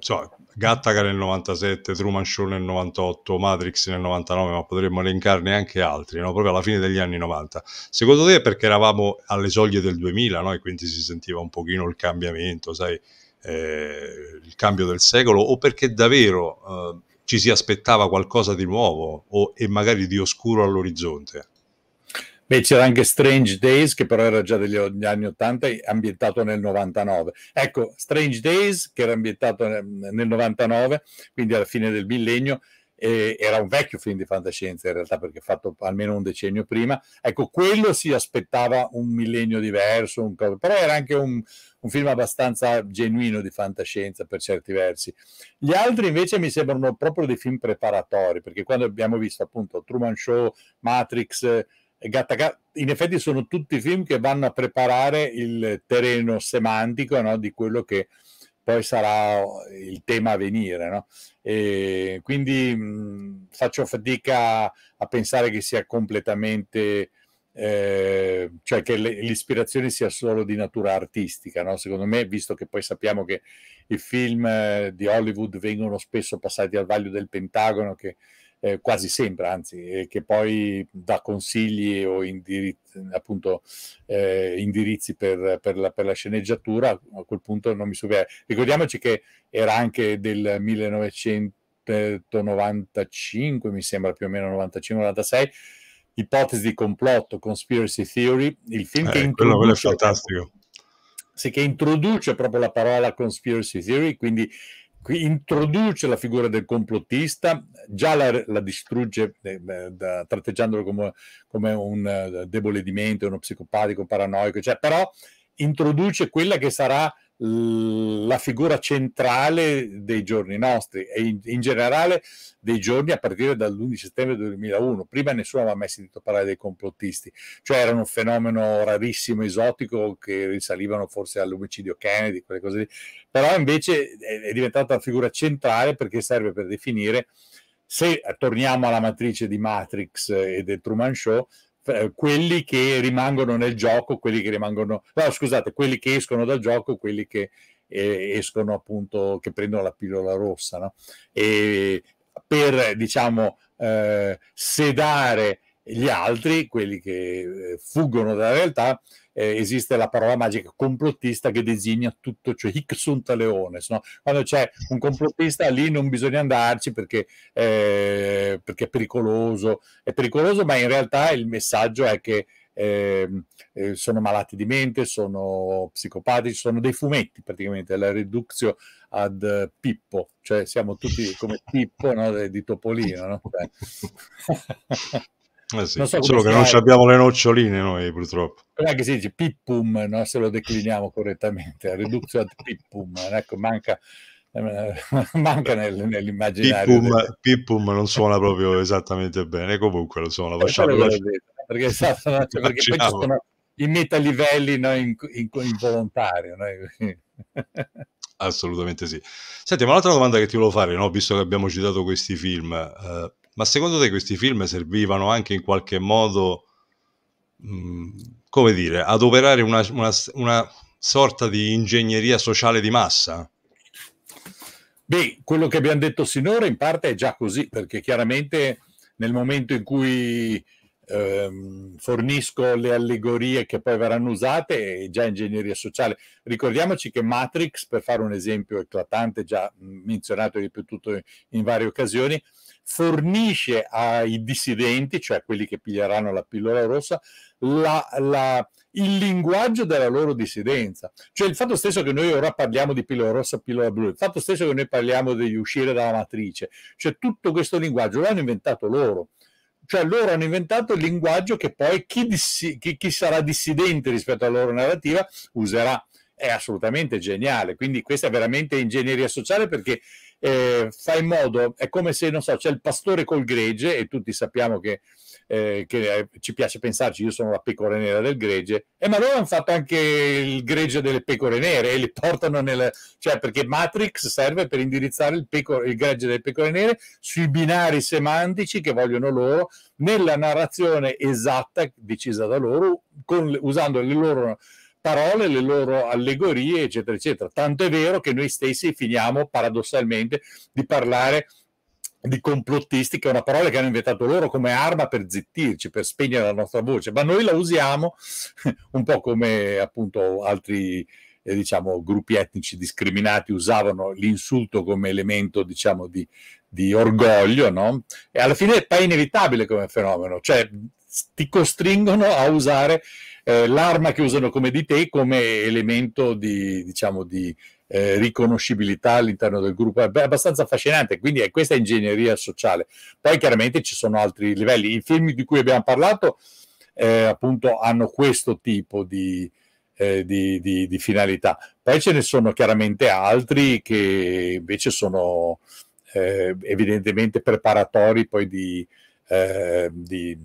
cioè, Gattaca nel 97, Truman Show nel 98, Matrix nel 99, ma potremmo elencarne anche altri, no? proprio alla fine degli anni 90. Secondo te è perché eravamo alle soglie del 2000 no? e quindi si sentiva un pochino il cambiamento, sai, eh, il cambio del secolo, o perché davvero eh, ci si aspettava qualcosa di nuovo o, e magari di oscuro all'orizzonte? Beh, c'era anche Strange Days, che però era già degli anni 80, ambientato nel 99. Ecco, Strange Days, che era ambientato nel 99, quindi alla fine del millennio, eh, era un vecchio film di fantascienza in realtà, perché fatto almeno un decennio prima. Ecco, quello si aspettava un millennio diverso, un... però era anche un, un film abbastanza genuino di fantascienza per certi versi. Gli altri invece mi sembrano proprio dei film preparatori, perché quando abbiamo visto appunto Truman Show, Matrix Gattaca... in effetti sono tutti film che vanno a preparare il terreno semantico no? di quello che poi sarà il tema a venire. No? quindi mh, faccio fatica a pensare che sia completamente, eh, cioè che l'ispirazione sia solo di natura artistica. No? Secondo me, visto che poi sappiamo che i film eh, di Hollywood vengono spesso passati al vaglio del Pentagono, che eh, quasi sempre, anzi, eh, che poi dà consigli o indirizzi, appunto, eh, indirizzi per, per, la, per, la, sceneggiatura, a quel punto non mi sovviene. Ricordiamoci che era anche del 1995, mi sembra più o meno 95-96, Ipotesi di complotto, Conspiracy Theory, il film che eh, quello, quello è fantastico. Sì, che introduce proprio la parola conspiracy theory, quindi introduce la figura del complottista, già la, la distrugge eh, da, tratteggiandolo come, come un uh, eh, debole di mente, uno psicopatico, paranoico, cioè, però introduce quella che sarà la figura centrale dei giorni nostri e in, in generale dei giorni a partire dall'11 settembre 2001. Prima nessuno aveva mai sentito parlare dei complottisti, cioè era un fenomeno rarissimo, esotico, che risalivano forse all'omicidio Kennedy, quelle cose lì, però invece è, è diventata la figura centrale perché serve per definire, se torniamo alla matrice di Matrix e del Truman Show, eh, quelli che rimangono nel gioco, quelli che rimangono, no, scusate, quelli che escono dal gioco, quelli che eh, escono appunto, che prendono la pillola rossa, no? E per, diciamo, eh, sedare gli altri, quelli che eh, fuggono dalla realtà, eh, esiste la parola magica complottista che designa tutto cioè, hic sunt leones, no? quando c'è un complottista lì non bisogna andarci perché, eh, perché, è pericoloso, è pericoloso ma in realtà il messaggio è che ehm, eh, sono malati di mente, sono psicopatici, sono dei fumetti praticamente, la riduzione ad eh, Pippo, cioè siamo tutti come Pippo no? di Topolino. No? Eh sì, so solo che non abbiamo le noccioline noi purtroppo. è che si dice pippum, no? se lo decliniamo correttamente, reduzione ad pippum, ecco, manca, eh, manca nel, nell'immaginario. Pippum, del... pippum, non suona proprio esattamente bene, comunque lo suona, eh, lasciamo. Lasci... Perché, esatto, no? cioè, perché poi ci sono i metalivelli no? in, in, No? Assolutamente sì. Senti, ma l'altra domanda che ti volevo fare, no? visto che abbiamo citato questi film, eh, ma secondo te questi film servivano anche in qualche modo, mh, mm, come dire, ad operare una, una, una sorta di ingegneria sociale di massa? Beh, quello che abbiamo detto sinora in parte è già così, perché chiaramente nel momento in cui ehm, fornisco le allegorie che poi verranno usate è già ingegneria sociale. Ricordiamoci che Matrix, per fare un esempio eclatante, già menzionato e ripetuto in varie occasioni, fornisce ai dissidenti, cioè quelli che piglieranno la pillola rossa, la, la, il linguaggio della loro dissidenza. Cioè il fatto stesso che noi ora parliamo di pillola rossa, pillola blu, il fatto stesso che noi parliamo di uscire dalla matrice, cioè tutto questo linguaggio l'hanno inventato loro. Cioè loro hanno inventato il linguaggio che poi chi, dissi, chi, chi sarà dissidente rispetto alla loro narrativa userà. È assolutamente geniale, quindi questa è veramente ingegneria sociale perché eh, fa in modo, è come se, non so, c'è il pastore col gregge e tutti sappiamo che, eh, che eh, ci piace pensarci, io sono la pecora nera del gregge, e eh, ma loro hanno fatto anche il gregge delle pecore nere e li portano nel... cioè perché Matrix serve per indirizzare il, pecore, il gregge delle pecore nere sui binari semantici che vogliono loro nella narrazione esatta decisa da loro, con, usando le loro parole, le loro allegorie, eccetera, eccetera. Tanto è vero che noi stessi finiamo paradossalmente di parlare di complottisti, che è una parola che hanno inventato loro come arma per zittirci, per spegnere la nostra voce, ma noi la usiamo un po' come appunto altri eh, diciamo, gruppi etnici discriminati usavano l'insulto come elemento diciamo, di, di orgoglio, no? e alla fine è inevitabile come fenomeno, cioè ti costringono a usare eh, l'arma che usano come DT come elemento di, diciamo, di eh, riconoscibilità all'interno del gruppo è abbastanza affascinante, quindi eh, è questa ingegneria sociale. Poi chiaramente ci sono altri livelli, i film di cui abbiamo parlato eh, appunto hanno questo tipo di, eh, di, di, di, finalità. Poi ce ne sono chiaramente altri che invece sono eh, evidentemente preparatori poi di, eh, di,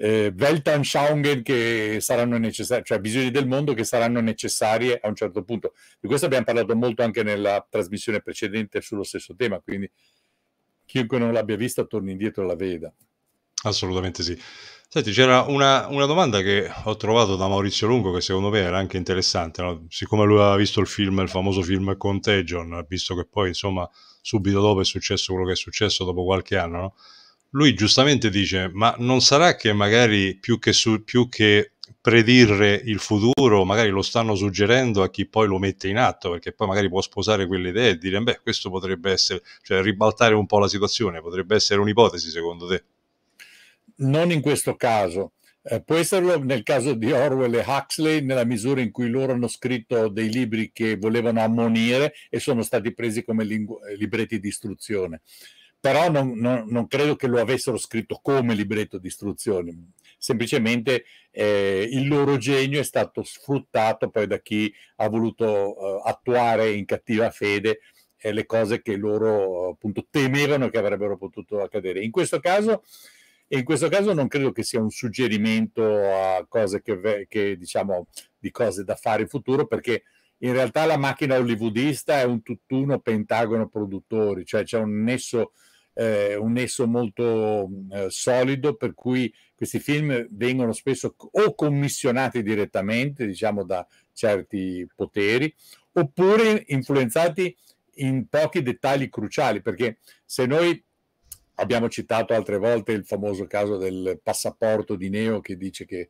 eh, Weltanschauungen che saranno necessarie, cioè visioni del mondo che saranno necessarie a un certo punto. Di questo abbiamo parlato molto anche nella trasmissione precedente sullo stesso tema, quindi chiunque non l'abbia vista torni indietro e la veda. Assolutamente sì. Senti, c'era una, una, domanda che ho trovato da Maurizio Lungo che secondo me era anche interessante, no? siccome lui aveva visto il film, il famoso film Contagion, visto che poi insomma subito dopo è successo quello che è successo dopo qualche anno, no? lui giustamente dice, ma non sarà che magari più che, su, più che predire il futuro, magari lo stanno suggerendo a chi poi lo mette in atto, perché poi magari può sposare quelle idee e dire, beh, questo potrebbe essere, cioè ribaltare un po' la situazione, potrebbe essere un'ipotesi secondo te? Non in questo caso. Eh, può esserlo nel caso di Orwell e Huxley, nella misura in cui loro hanno scritto dei libri che volevano ammonire e sono stati presi come lingu- eh, libretti di istruzione però non, non, non, credo che lo avessero scritto come libretto di istruzioni, semplicemente eh, il loro genio è stato sfruttato poi da chi ha voluto eh, attuare in cattiva fede eh, le cose che loro appunto temevano che avrebbero potuto accadere. In questo caso, in questo caso non credo che sia un suggerimento a cose che, che diciamo di cose da fare in futuro perché in realtà la macchina hollywoodista è un tutt'uno pentagono produttori, cioè c'è un nesso eh, un nesso molto eh, solido per cui questi film vengono spesso o commissionati direttamente, diciamo, da certi poteri, oppure influenzati in pochi dettagli cruciali, perché se noi abbiamo citato altre volte il famoso caso del passaporto di Neo che dice che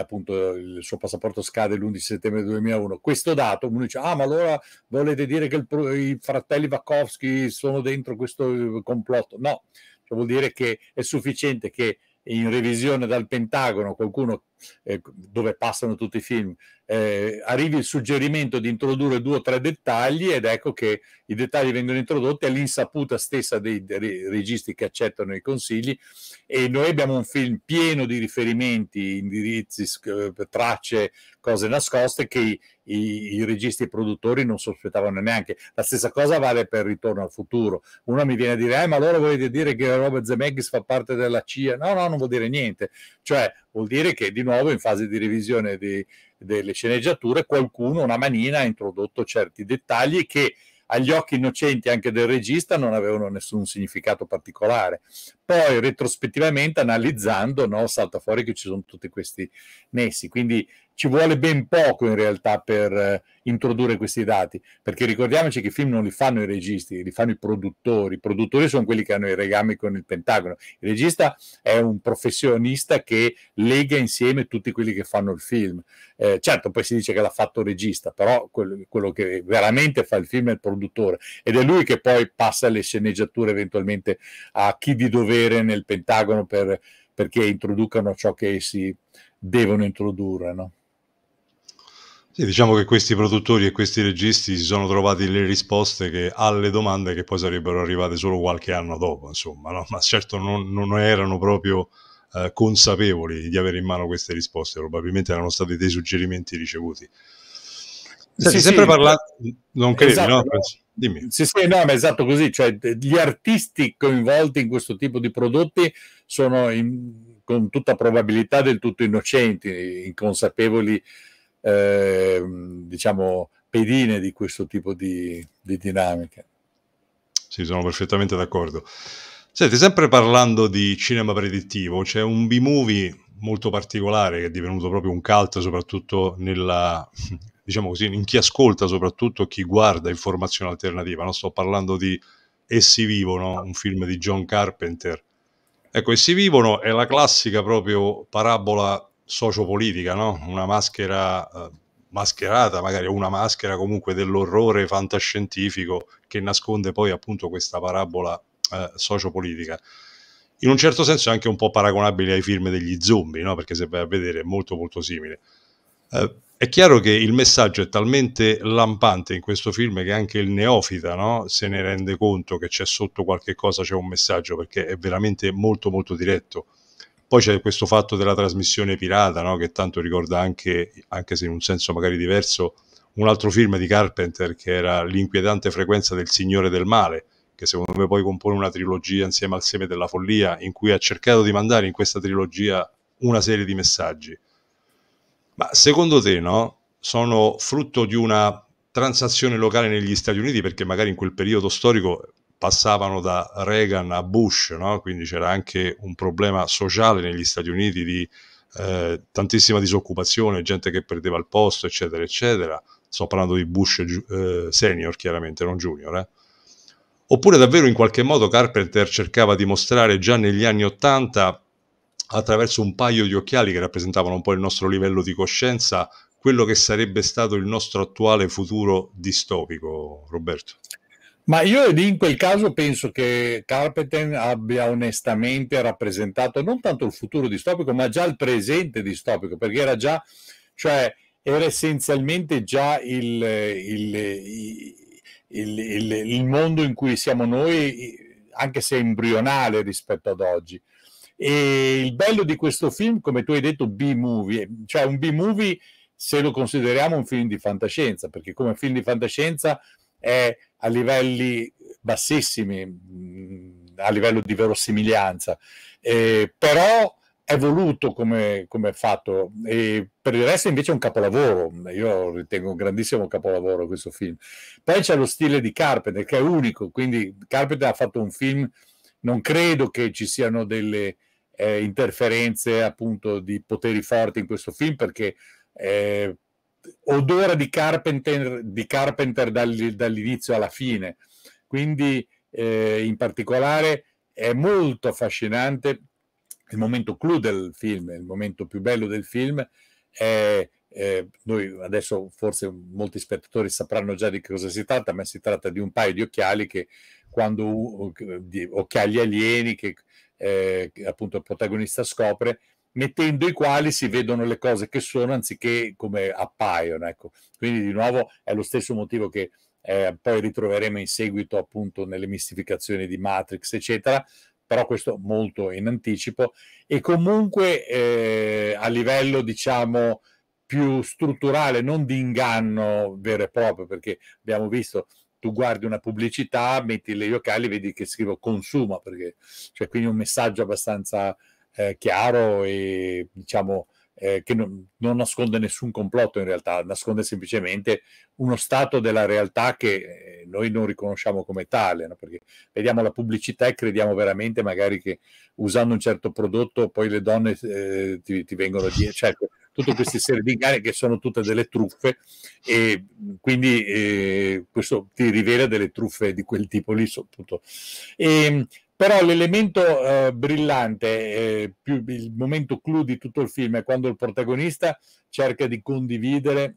appunto il suo passaporto scade l'11 settembre 2001. Questo dato, uno dice, ah ma allora volete dire che il, i fratelli Vakovsky sono dentro questo eh, complotto? No, cioè, vuol dire che è sufficiente che in revisione dal Pentagono qualcuno eh, dove passano tutti i film, eh, arrivi il suggerimento di introdurre due o tre dettagli ed ecco che i dettagli vengono introdotti all'insaputa stessa dei, dei registi che accettano i consigli e noi abbiamo un film pieno di riferimenti, indirizzi, eh, tracce, cose nascoste che i, i, registi e i produttori non sospettavano neanche. La stessa cosa vale per Ritorno al futuro. Uno mi viene a dire, eh, ma allora volete dire che Robert Zemeckis fa parte della CIA? No, no, non vuol dire niente. Cioè, vuol dire che di nuovo in fase di revisione di, delle sceneggiature qualcuno, una manina, ha introdotto certi dettagli che agli occhi innocenti anche del regista non avevano nessun significato particolare. Poi retrospettivamente analizzando no, salta fuori che ci sono tutti questi nessi, quindi ci vuole ben poco in realtà per eh, introdurre questi dati, perché ricordiamoci che i film non li fanno i registi, li fanno i produttori, i produttori sono quelli che hanno i regami con il Pentagono, il regista è un professionista che lega insieme tutti quelli che fanno il film, eh, certo poi si dice che l'ha fatto il regista, però quello, quello che veramente fa il film è il produttore ed è lui che poi passa le sceneggiature eventualmente a chi di dovere nel Pentagono per, perché introducano ciò che essi devono introdurre. No? Sì, diciamo che questi produttori e questi registi si sono trovati le risposte che, alle domande che poi sarebbero arrivate solo qualche anno dopo, insomma, no? ma certo non, non erano proprio eh, consapevoli di avere in mano queste risposte, probabilmente erano stati dei suggerimenti ricevuti. Senti, sì, sempre sì, parlando, non credi, esatto, no? Dimmi. Sì, sì, no, ma è esatto così, cioè gli artisti coinvolti in questo tipo di prodotti sono in, con tutta probabilità del tutto innocenti, inconsapevoli Ehm, diciamo, pedine di questo tipo di, di dinamiche. Sì, sono perfettamente d'accordo. Senti, sempre parlando di cinema predittivo, c'è un B-movie molto particolare che è divenuto proprio un cult, soprattutto nella, diciamo così, in chi ascolta, soprattutto chi guarda informazione alternativa. Non sto parlando di Essi vivono, un film di John Carpenter. Ecco, Essi vivono è la classica proprio parabola sociopolitica, no? una maschera eh, mascherata, magari una maschera comunque dell'orrore fantascientifico che nasconde poi appunto questa parabola eh, sociopolitica. In un certo senso è anche un po' paragonabile ai film degli zombie, no? perché se vai a vedere è molto molto simile. Eh, è chiaro che il messaggio è talmente lampante in questo film che anche il neofita no? se ne rende conto che c'è sotto qualche cosa, c'è un messaggio, perché è veramente molto molto diretto. Poi c'è questo fatto della trasmissione pirata, no? che tanto ricorda anche, anche se in un senso magari diverso, un altro film di Carpenter che era L'inquietante frequenza del Signore del Male, che secondo me poi compone una trilogia insieme al Seme della Follia, in cui ha cercato di mandare in questa trilogia una serie di messaggi. Ma secondo te, no? Sono frutto di una transazione locale negli Stati Uniti, perché magari in quel periodo storico passavano da Reagan a Bush, no? quindi c'era anche un problema sociale negli Stati Uniti di eh, tantissima disoccupazione, gente che perdeva il posto, eccetera, eccetera. Sto parlando di Bush eh, senior, chiaramente, non junior. Eh? Oppure davvero in qualche modo Carpenter cercava di mostrare già negli anni Ottanta, attraverso un paio di occhiali che rappresentavano un po' il nostro livello di coscienza, quello che sarebbe stato il nostro attuale futuro distopico, Roberto. Ma io in quel caso penso che Carpenter abbia onestamente rappresentato non tanto il futuro distopico, ma già il presente distopico, perché era già, cioè, era essenzialmente già il, il, il, il mondo in cui siamo noi, anche se embrionale rispetto ad oggi. E il bello di questo film, come tu hai detto, B-movie, cioè un B-movie se lo consideriamo un film di fantascienza, perché come film di fantascienza è a livelli bassissimi, mm, a livello di verosimiglianza, eh, però è voluto come, come fatto e per il resto invece è un capolavoro io ritengo un grandissimo capolavoro questo film poi c'è lo stile di Carpenter che è unico quindi Carpenter ha fatto un film non credo che ci siano delle eh, interferenze appunto di poteri forti in questo film perché eh, odore di Carpenter, di Carpenter dall'inizio alla fine. Quindi eh, in particolare è molto affascinante il momento clou del film, il momento più bello del film è, eh, noi adesso forse molti spettatori sapranno già di cosa si tratta, ma si tratta di un paio di occhiali che quando di occhiali alieni che eh, appunto il protagonista scopre mettendo i quali si vedono le cose che sono anziché come appaiono. Ecco. Quindi di nuovo è lo stesso motivo che eh, poi ritroveremo in seguito appunto nelle mistificazioni di Matrix, eccetera, però questo molto in anticipo. E comunque eh, a livello, diciamo, più strutturale, non di inganno vero e proprio, perché abbiamo visto tu guardi una pubblicità, metti le occhiali, vedi che scrivo consuma, perché cioè quindi un messaggio abbastanza eh, chiaro e diciamo eh, che non, non, nasconde nessun complotto in realtà, nasconde semplicemente uno stato della realtà che eh, noi non riconosciamo come tale, no? perché vediamo la pubblicità e crediamo veramente magari che usando un certo prodotto poi le donne eh, ti, ti, vengono dietro, cioè tutte queste serie di gare che sono tutte delle truffe e quindi eh, questo ti rivela delle truffe di quel tipo lì. soprattutto. E, ehm, però l'elemento eh, brillante, eh, più, il momento clou di tutto il film è quando il protagonista cerca di condividere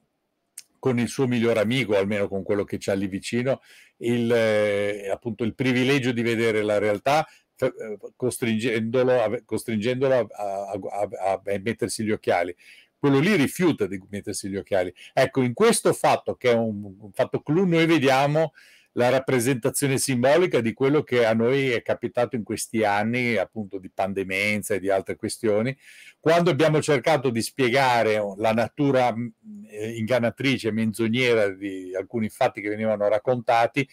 con il suo miglior amico, almeno con quello che c'ha lì vicino, il, eh, appunto, il privilegio di vedere la realtà eh, costringendolo, a, costringendolo a, a, a, mettersi gli occhiali. Quello lì rifiuta di mettersi gli occhiali. Ecco, in questo fatto, che è un, un fatto clou, noi vediamo la rappresentazione simbolica di quello che a noi è capitato in questi anni, appunto di pandemenza e di altre questioni, quando abbiamo cercato di spiegare oh, la natura mm, eh, ingannatrice, menzognera di alcuni fatti che venivano raccontati,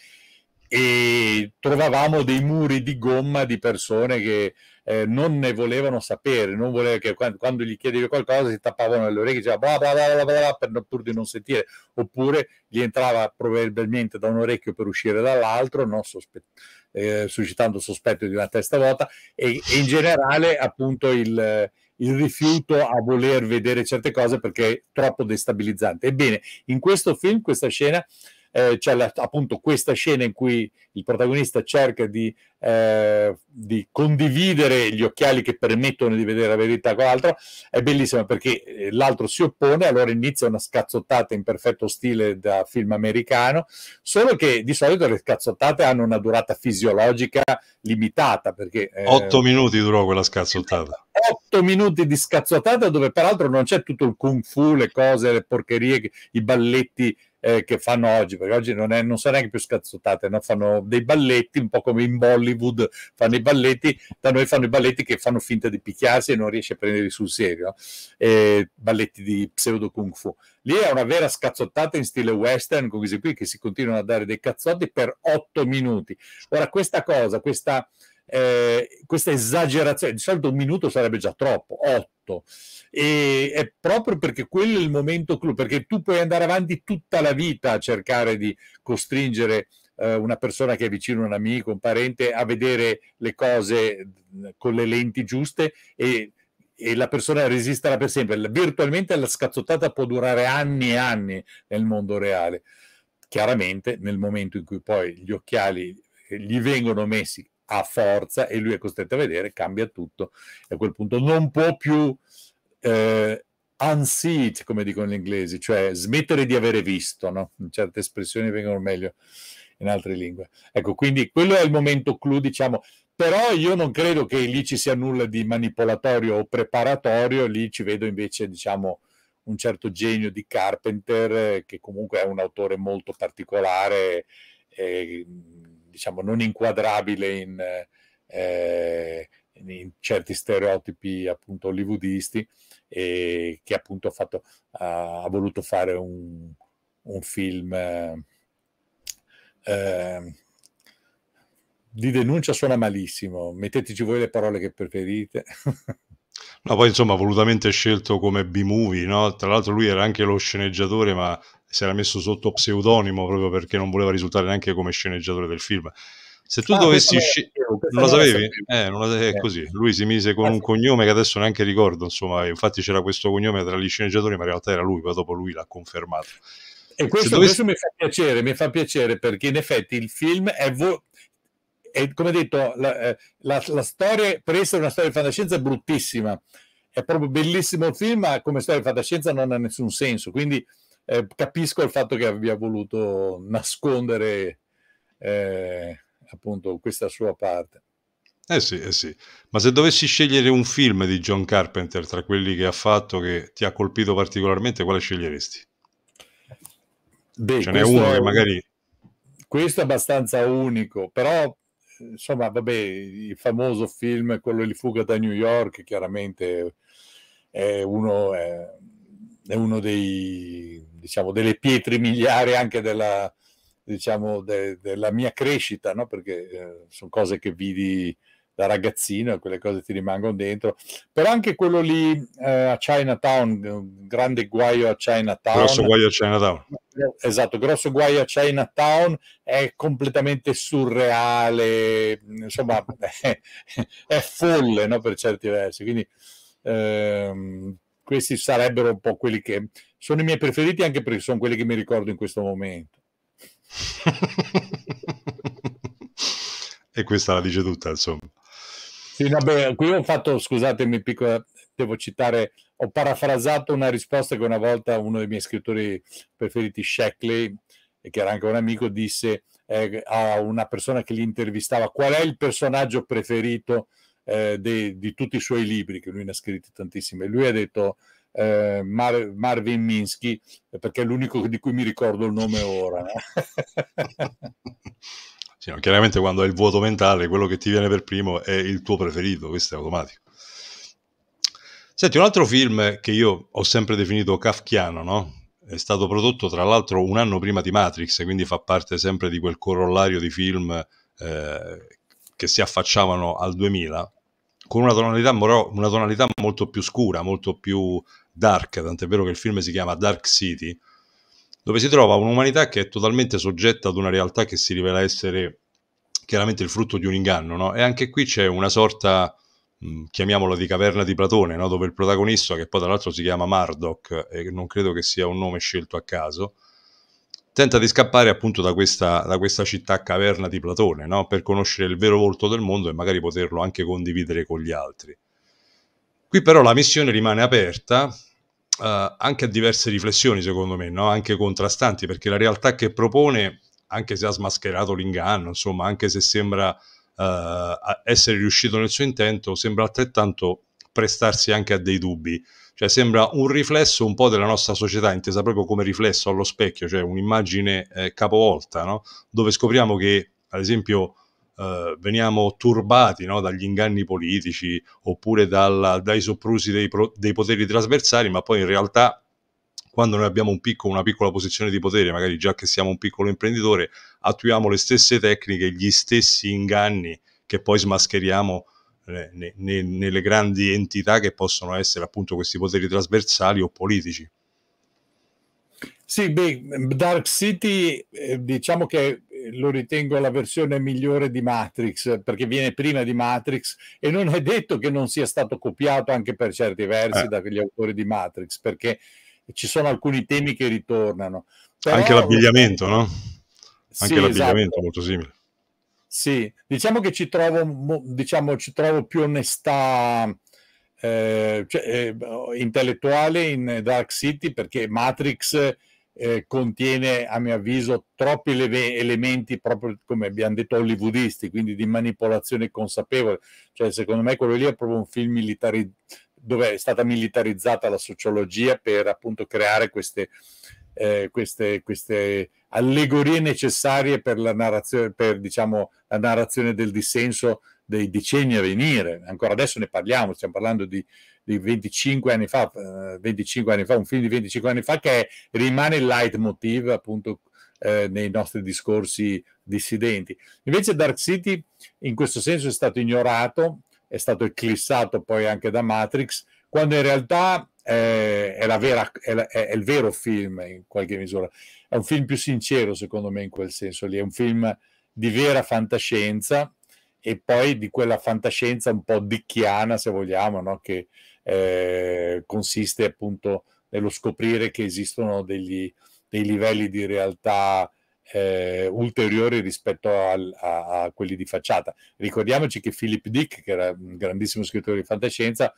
e trovavamo dei muri di gomma di persone che eh, non ne volevano sapere, non voleva che quando, quando, gli chiedevi qualcosa si tappavano le orecchie, diceva bla bla bla bla bla per, pur di non sentire, oppure gli entrava probabilmente da un orecchio per uscire dall'altro, no? Sospe- eh, suscitando sospetto di una testa vuota e, e in generale appunto il il rifiuto a voler vedere certe cose perché è troppo destabilizzante. Ebbene, in questo film questa scena eh, c'è la, appunto questa scena in cui il protagonista cerca di, eh, di, condividere gli occhiali che permettono di vedere la verità con l'altro, è bellissima perché eh, l'altro si oppone, allora inizia una scazzottata in perfetto stile da film americano, solo che di solito le scazzottate hanno una durata fisiologica limitata. Perché, eh, Otto minuti durò quella scazzottata. Otto minuti di scazzottata dove peraltro non c'è tutto il kung fu, le cose, le porcherie, i balletti eh, che fanno oggi, perché oggi non, è, non sono neanche più scazzottate, no? fanno dei balletti, un po' come in Bollywood fanno i balletti, da noi fanno i balletti che fanno finta di picchiarsi e non riesce a prenderli sul serio, eh, balletti di pseudo kung fu. Lì è una vera scazzottata in stile western, con questi qui che si continuano a dare dei cazzotti per otto minuti. Ora questa cosa, questa... Eh, questa esagerazione, di solito un minuto sarebbe già troppo, otto tutto. E è proprio perché quello è il momento clou, perché tu puoi andare avanti tutta la vita a cercare di costringere eh, una persona che è vicino a un amico, un parente, a vedere le cose mm, con le lenti giuste e, e la persona resisterà per sempre. Virtualmente la scazzottata può durare anni e anni nel mondo reale. Chiaramente nel momento in cui poi gli occhiali eh, gli vengono messi a forza e lui è costretto a vedere, cambia tutto e a quel punto non può più eh, unseat, come dicono gli inglesi, cioè smettere di avere visto, no? certe espressioni vengono meglio in altre lingue. Ecco, quindi quello è il momento clou, diciamo, però io non credo che lì ci sia nulla di manipolatorio o preparatorio, lì ci vedo invece, diciamo, un certo genio di Carpenter, eh, che comunque è un autore molto particolare. E, diciamo, non inquadrabile in, eh, in certi stereotipi appunto hollywoodisti e che appunto ha, fatto, ha, ha voluto fare un, un film eh, di denuncia suona malissimo metteteci voi le parole che preferite No, poi insomma volutamente scelto come B-movie, no? Tra l'altro lui era anche lo sceneggiatore, ma si era messo sotto pseudonimo proprio perché non voleva risultare neanche come sceneggiatore del film. Se tu ah, dovessi uscire, eh, non lo sapevi? Eh, non la... è così. Lui si mise con un eh cognome che adesso neanche ricordo. Insomma, infatti c'era questo cognome tra gli sceneggiatori, ma in realtà era lui, poi dopo lui l'ha confermato. E questo, dovessi... questo mi, fa piacere, mi fa piacere, perché in effetti il film è, vo- è come detto, la, eh, la, la storia per essere una storia di fantascienza è bruttissima. È proprio bellissimo il film, ma come storia di fantascienza non ha nessun senso. Quindi eh, capisco il fatto che abbia voluto nascondere eh, appunto questa sua parte. Eh sì, eh sì, ma se dovessi scegliere un film di John Carpenter tra quelli che ha fatto che ti ha colpito particolarmente, quale sceglieresti? Beh, Ce n'è uno che magari... Questo è abbastanza unico, però insomma, vabbè, il famoso film, quello di Fuga da New York, chiaramente è uno, è, è uno dei, diciamo, delle pietre miliari anche della, diciamo, de, della mia crescita, no? perché eh, sono cose che vidi da ragazzino, e quelle cose ti rimangono dentro. Però anche quello lì eh, a Chinatown, un grande guaio a Chinatown. Grosso guaio a Chinatown. Esatto, grosso guaio a Chinatown è completamente surreale, insomma è, è folle no? per certi versi. Quindi ehm, questi sarebbero un po' quelli che sono i miei preferiti anche perché sono quelli che mi ricordo in questo momento. e questa la dice tutta, insomma. Sì, vabbè, qui ho fatto, scusatemi, piccola, devo citare, ho parafrasato una risposta che una volta uno dei miei scrittori preferiti, Shackley, che era anche un amico, disse eh, a una persona che li intervistava qual è il personaggio preferito eh, de, di tutti i suoi libri, che lui ne ha scritti tantissimi. E lui ha detto eh, Mar- Marvin Minsky, perché è l'unico di cui mi ricordo il nome ora. Eh. sì, no, chiaramente quando hai il vuoto mentale, quello che ti viene per primo è il tuo preferito, questo è automatico. Senti, un altro film che io ho sempre definito kafkiano, no? È stato prodotto tra l'altro un anno prima di Matrix, quindi fa parte sempre di quel corollario di film eh, che si affacciavano al 2000, con una tonalità, una tonalità molto più scura, molto più dark, tant'è vero che il film si chiama Dark City, dove si trova un'umanità che è totalmente soggetta ad una realtà che si rivela essere chiaramente il frutto di un inganno, no? E anche qui c'è una sorta, mm, chiamiamola di caverna di Platone, no? Dove il protagonista, che poi tra l'altro si chiama Murdoch, e non credo che sia un nome scelto a caso, tenta di scappare appunto da questa, da questa città caverna di Platone, no? Per conoscere il vero volto del mondo e magari poterlo anche condividere con gli altri. Qui però la missione rimane aperta eh, anche a diverse riflessioni, secondo me, no? anche contrastanti, perché la realtà che propone, anche se ha smascherato l'inganno, insomma, anche se sembra eh, essere riuscito nel suo intento, sembra altrettanto prestarsi anche a dei dubbi. Cioè sembra un riflesso un po' della nostra società, intesa proprio come riflesso allo specchio, cioè un'immagine eh, capovolta, no? dove scopriamo che, ad esempio, eh, veniamo turbati no, dagli inganni politici oppure dalla, dai soprusi dei, pro, dei poteri trasversali, ma poi in realtà quando noi abbiamo un piccolo, una piccola posizione di potere, magari già che siamo un piccolo imprenditore, attuiamo le stesse tecniche, gli stessi inganni che poi smascheriamo eh, nelle grandi entità che possono essere appunto questi poteri trasversali o politici. Sì, beh, Dark City eh, diciamo che lo ritengo la versione migliore di Matrix perché viene prima di Matrix e non è detto che non sia stato copiato anche per certi versi eh. dagli autori di Matrix perché ci sono alcuni temi che ritornano. Però, anche l'abbigliamento, no? Anche sì, l'abbigliamento esatto. molto simile. Sì, diciamo che ci trovo, diciamo, ci trovo più onestà eh, cioè, eh, intellettuale in Dark City perché Matrix eh, contiene a mio avviso troppi elementi proprio come abbiamo detto hollywoodisti quindi di manipolazione consapevole cioè secondo me quello lì è proprio un film militari- dove è stata militarizzata la sociologia per appunto creare queste, eh, queste, queste allegorie necessarie per la narrazione per diciamo la narrazione del dissenso dei decenni a venire. Ancora adesso ne parliamo, stiamo parlando di, di 25 anni fa, 25 eh, anni fa, un film di 25 anni fa che rimane il leitmotiv appunto eh, nei nostri discorsi dissidenti. Invece Dark City in questo senso è stato ignorato, è stato eclissato poi anche da Matrix, quando in realtà eh, è, vera, è, la, è, il vero film in qualche misura. È un film più sincero secondo me in quel senso lì, è un film di vera fantascienza e poi di quella fantascienza un po' dicchiana, se vogliamo, no? che eh, consiste appunto nello scoprire che esistono degli, dei livelli di realtà eh, ulteriori rispetto al, a, a, quelli di facciata. Ricordiamoci che Philip Dick, che era un grandissimo scrittore di fantascienza,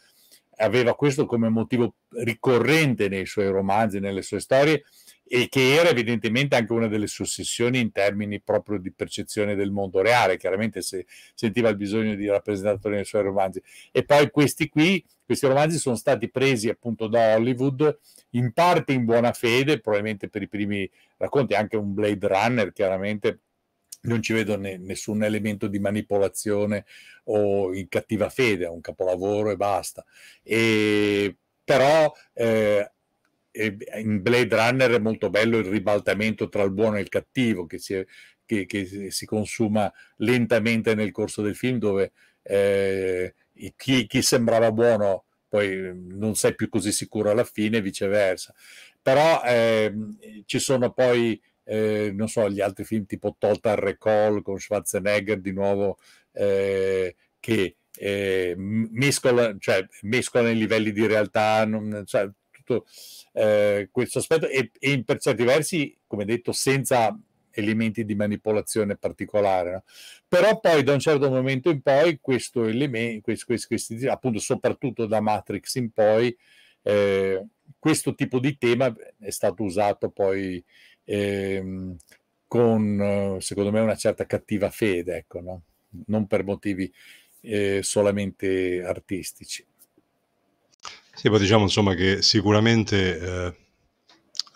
aveva questo come motivo ricorrente nei suoi romanzi, nelle sue storie, e che era evidentemente anche una delle sue ossessioni in termini proprio di percezione del mondo reale, chiaramente se sentiva il bisogno di rappresentatori nei suoi romanzi. E poi questi qui, questi romanzi sono stati presi appunto da Hollywood in parte in buona fede, probabilmente per i primi racconti, anche un Blade Runner chiaramente non ci vedo ne, nessun elemento di manipolazione o in cattiva fede, è un capolavoro e basta. E, però eh, in Blade Runner è molto bello il ribaltamento tra il buono e il cattivo che si, è, che, che si consuma lentamente nel corso del film dove eh, chi, chi, sembrava buono poi ehm, non sei più così sicuro alla fine e viceversa però eh, ci sono poi eh, non so gli altri film tipo Total Recall con Schwarzenegger di nuovo eh, che eh, mescolano cioè, mescola i livelli di realtà non, cioè, tutto eh, questo aspetto e, e, per certi versi, come detto, senza elementi di manipolazione particolare. No? Però poi da un certo momento in poi questo elemento, questo, questo, questi, appunto soprattutto da Matrix in poi, eh, questo tipo di tema è stato usato poi ehm, con, secondo me, una certa cattiva fede, ecco, no? non per motivi eh, solamente artistici. Sì, poi diciamo insomma che sicuramente eh,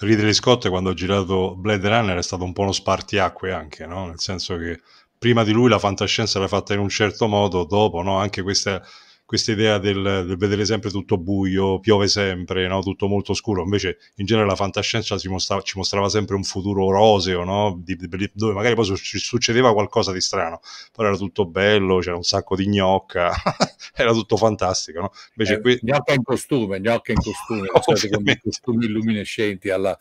Ridley Scott quando ha girato Blade Runner è stato un po' uno spartiacque anche, no? nel senso che prima di lui la fantascienza era fatta in un certo modo, dopo no? anche questa questa idea del, del, vedere sempre tutto buio, piove sempre, no? tutto molto scuro, invece in genere la fantascienza ci mostrava, ci mostrava sempre un futuro roseo, no? di, di, dove magari poi succedeva qualcosa di strano, però era tutto bello, c'era un sacco di gnocca, era tutto fantastico. No? Invece eh, qui... Gnocca in costume, gnocca in costume, cioè, con costumi illuminescenti alla,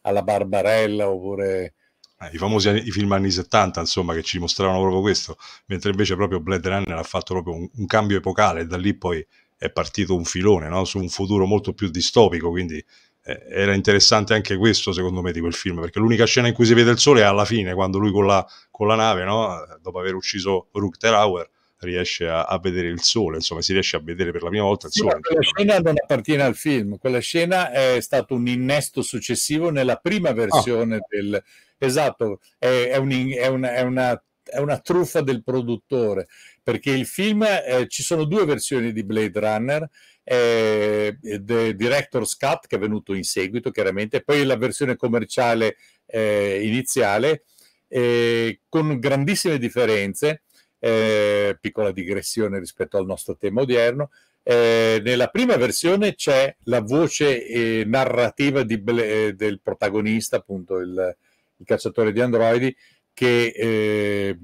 alla Barbarella oppure eh, i famosi i film anni 70, insomma, che ci mostravano proprio questo, mentre invece proprio Blade Runner ha fatto proprio un, un cambio epocale, da lì poi è partito un filone no? su un futuro molto più distopico, quindi eh, era interessante anche questo secondo me di quel film, perché l'unica scena in cui si vede il sole è alla fine, quando lui con la, con la nave, no? dopo aver ucciso Ruck Terauer, riesce a, a, vedere il sole, insomma si riesce a vedere per la prima volta il sì, sole. Quella scena non appartiene al film, quella scena è stato un innesto successivo nella prima ah. versione ah. del... Esatto, è, è, un, è, una, è una è una truffa del produttore perché il film eh, ci sono due versioni di Blade Runner eh, The Director's Cut che è venuto in seguito chiaramente poi la versione commerciale eh, iniziale eh, con grandissime differenze eh, piccola digressione rispetto al nostro tema odierno. Eh, nella prima versione c'è la voce eh, narrativa di, eh, del protagonista, appunto il, il, cacciatore di androidi, che, eh,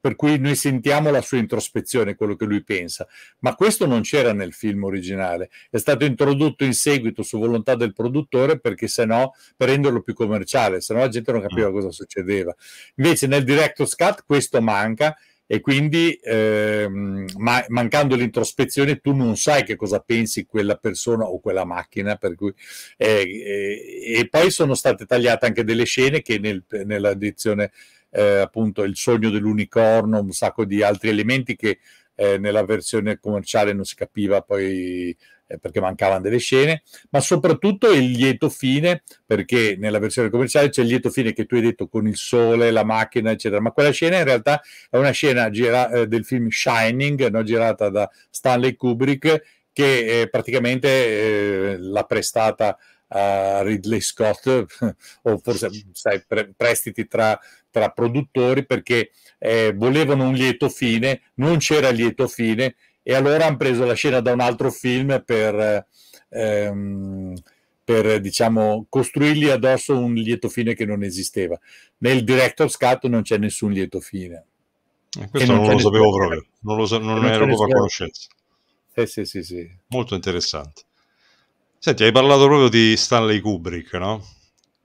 per cui noi sentiamo la sua introspezione, quello che lui pensa. Ma questo non c'era nel film originale, è stato introdotto in seguito su volontà del produttore perché se no, per renderlo più commerciale, se no la gente non capiva mm. cosa succedeva. Invece nel director's cut questo manca e quindi ehm, ma- mancando l'introspezione tu non sai che cosa pensi quella persona o quella macchina per cui, eh, eh, e poi sono state tagliate anche delle scene che nel, nell'edizione eh, appunto il sogno dell'unicorno un sacco di altri elementi che eh, nella versione commerciale non si capiva poi eh, perché mancavano delle scene, ma soprattutto il lieto fine, perché nella versione commerciale c'è il lieto fine che tu hai detto con il sole, la macchina, eccetera, ma quella scena in realtà è una scena gira- eh, del film Shining, no? girata da Stanley Kubrick, che eh, praticamente l'ha prestata a Ridley Scott, o forse sai, pre- prestiti tra, tra, produttori perché eh, volevano un lieto fine, non c'era lieto fine e allora hanno preso la scena da un altro film per, ehm, per diciamo, costruirgli addosso un lieto fine che non esisteva. Nel director's cut non c'è nessun lieto fine. Eh, questo non, non lo sapevo proprio, non, lo sa- non, non ero proprio a conoscenza. Eh, sì, sì, sì. Molto interessante. Senti, hai parlato proprio di Stanley Kubrick, no?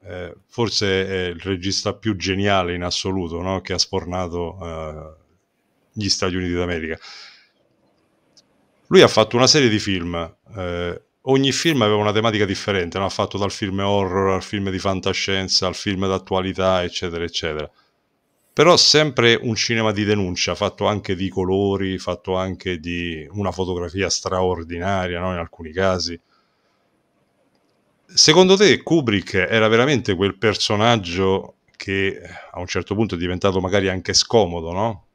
Eh, forse è il regista più geniale in assoluto no? che ha spornato eh, gli Stati Uniti d'America. Lui ha fatto una serie di film, eh, ogni film aveva una tematica differente, no? ha fatto dal film horror al film di fantascienza al film d'attualità, eccetera, eccetera. Però sempre un cinema di denuncia, fatto anche di colori, fatto anche di una fotografia straordinaria no? in alcuni casi. Secondo te Kubrick era veramente quel personaggio che a un certo punto è diventato magari anche scomodo, no?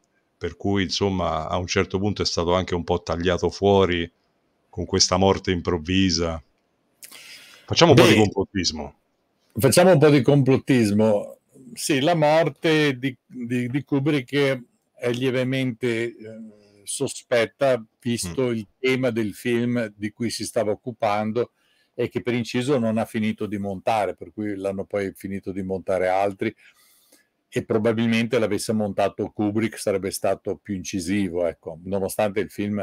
per cui insomma a un certo punto è stato anche un po' tagliato fuori con questa morte improvvisa. Facciamo un Beh, po' di complottismo. Facciamo un po' di complottismo. Sì, la morte di, di, di Kubrick è lievemente eh, sospetta, visto mm. il tema del film di cui si stava occupando e che per inciso non ha finito di montare, per cui l'hanno poi finito di montare altri e probabilmente l'avesse montato Kubrick sarebbe stato più incisivo, ecco. nonostante il film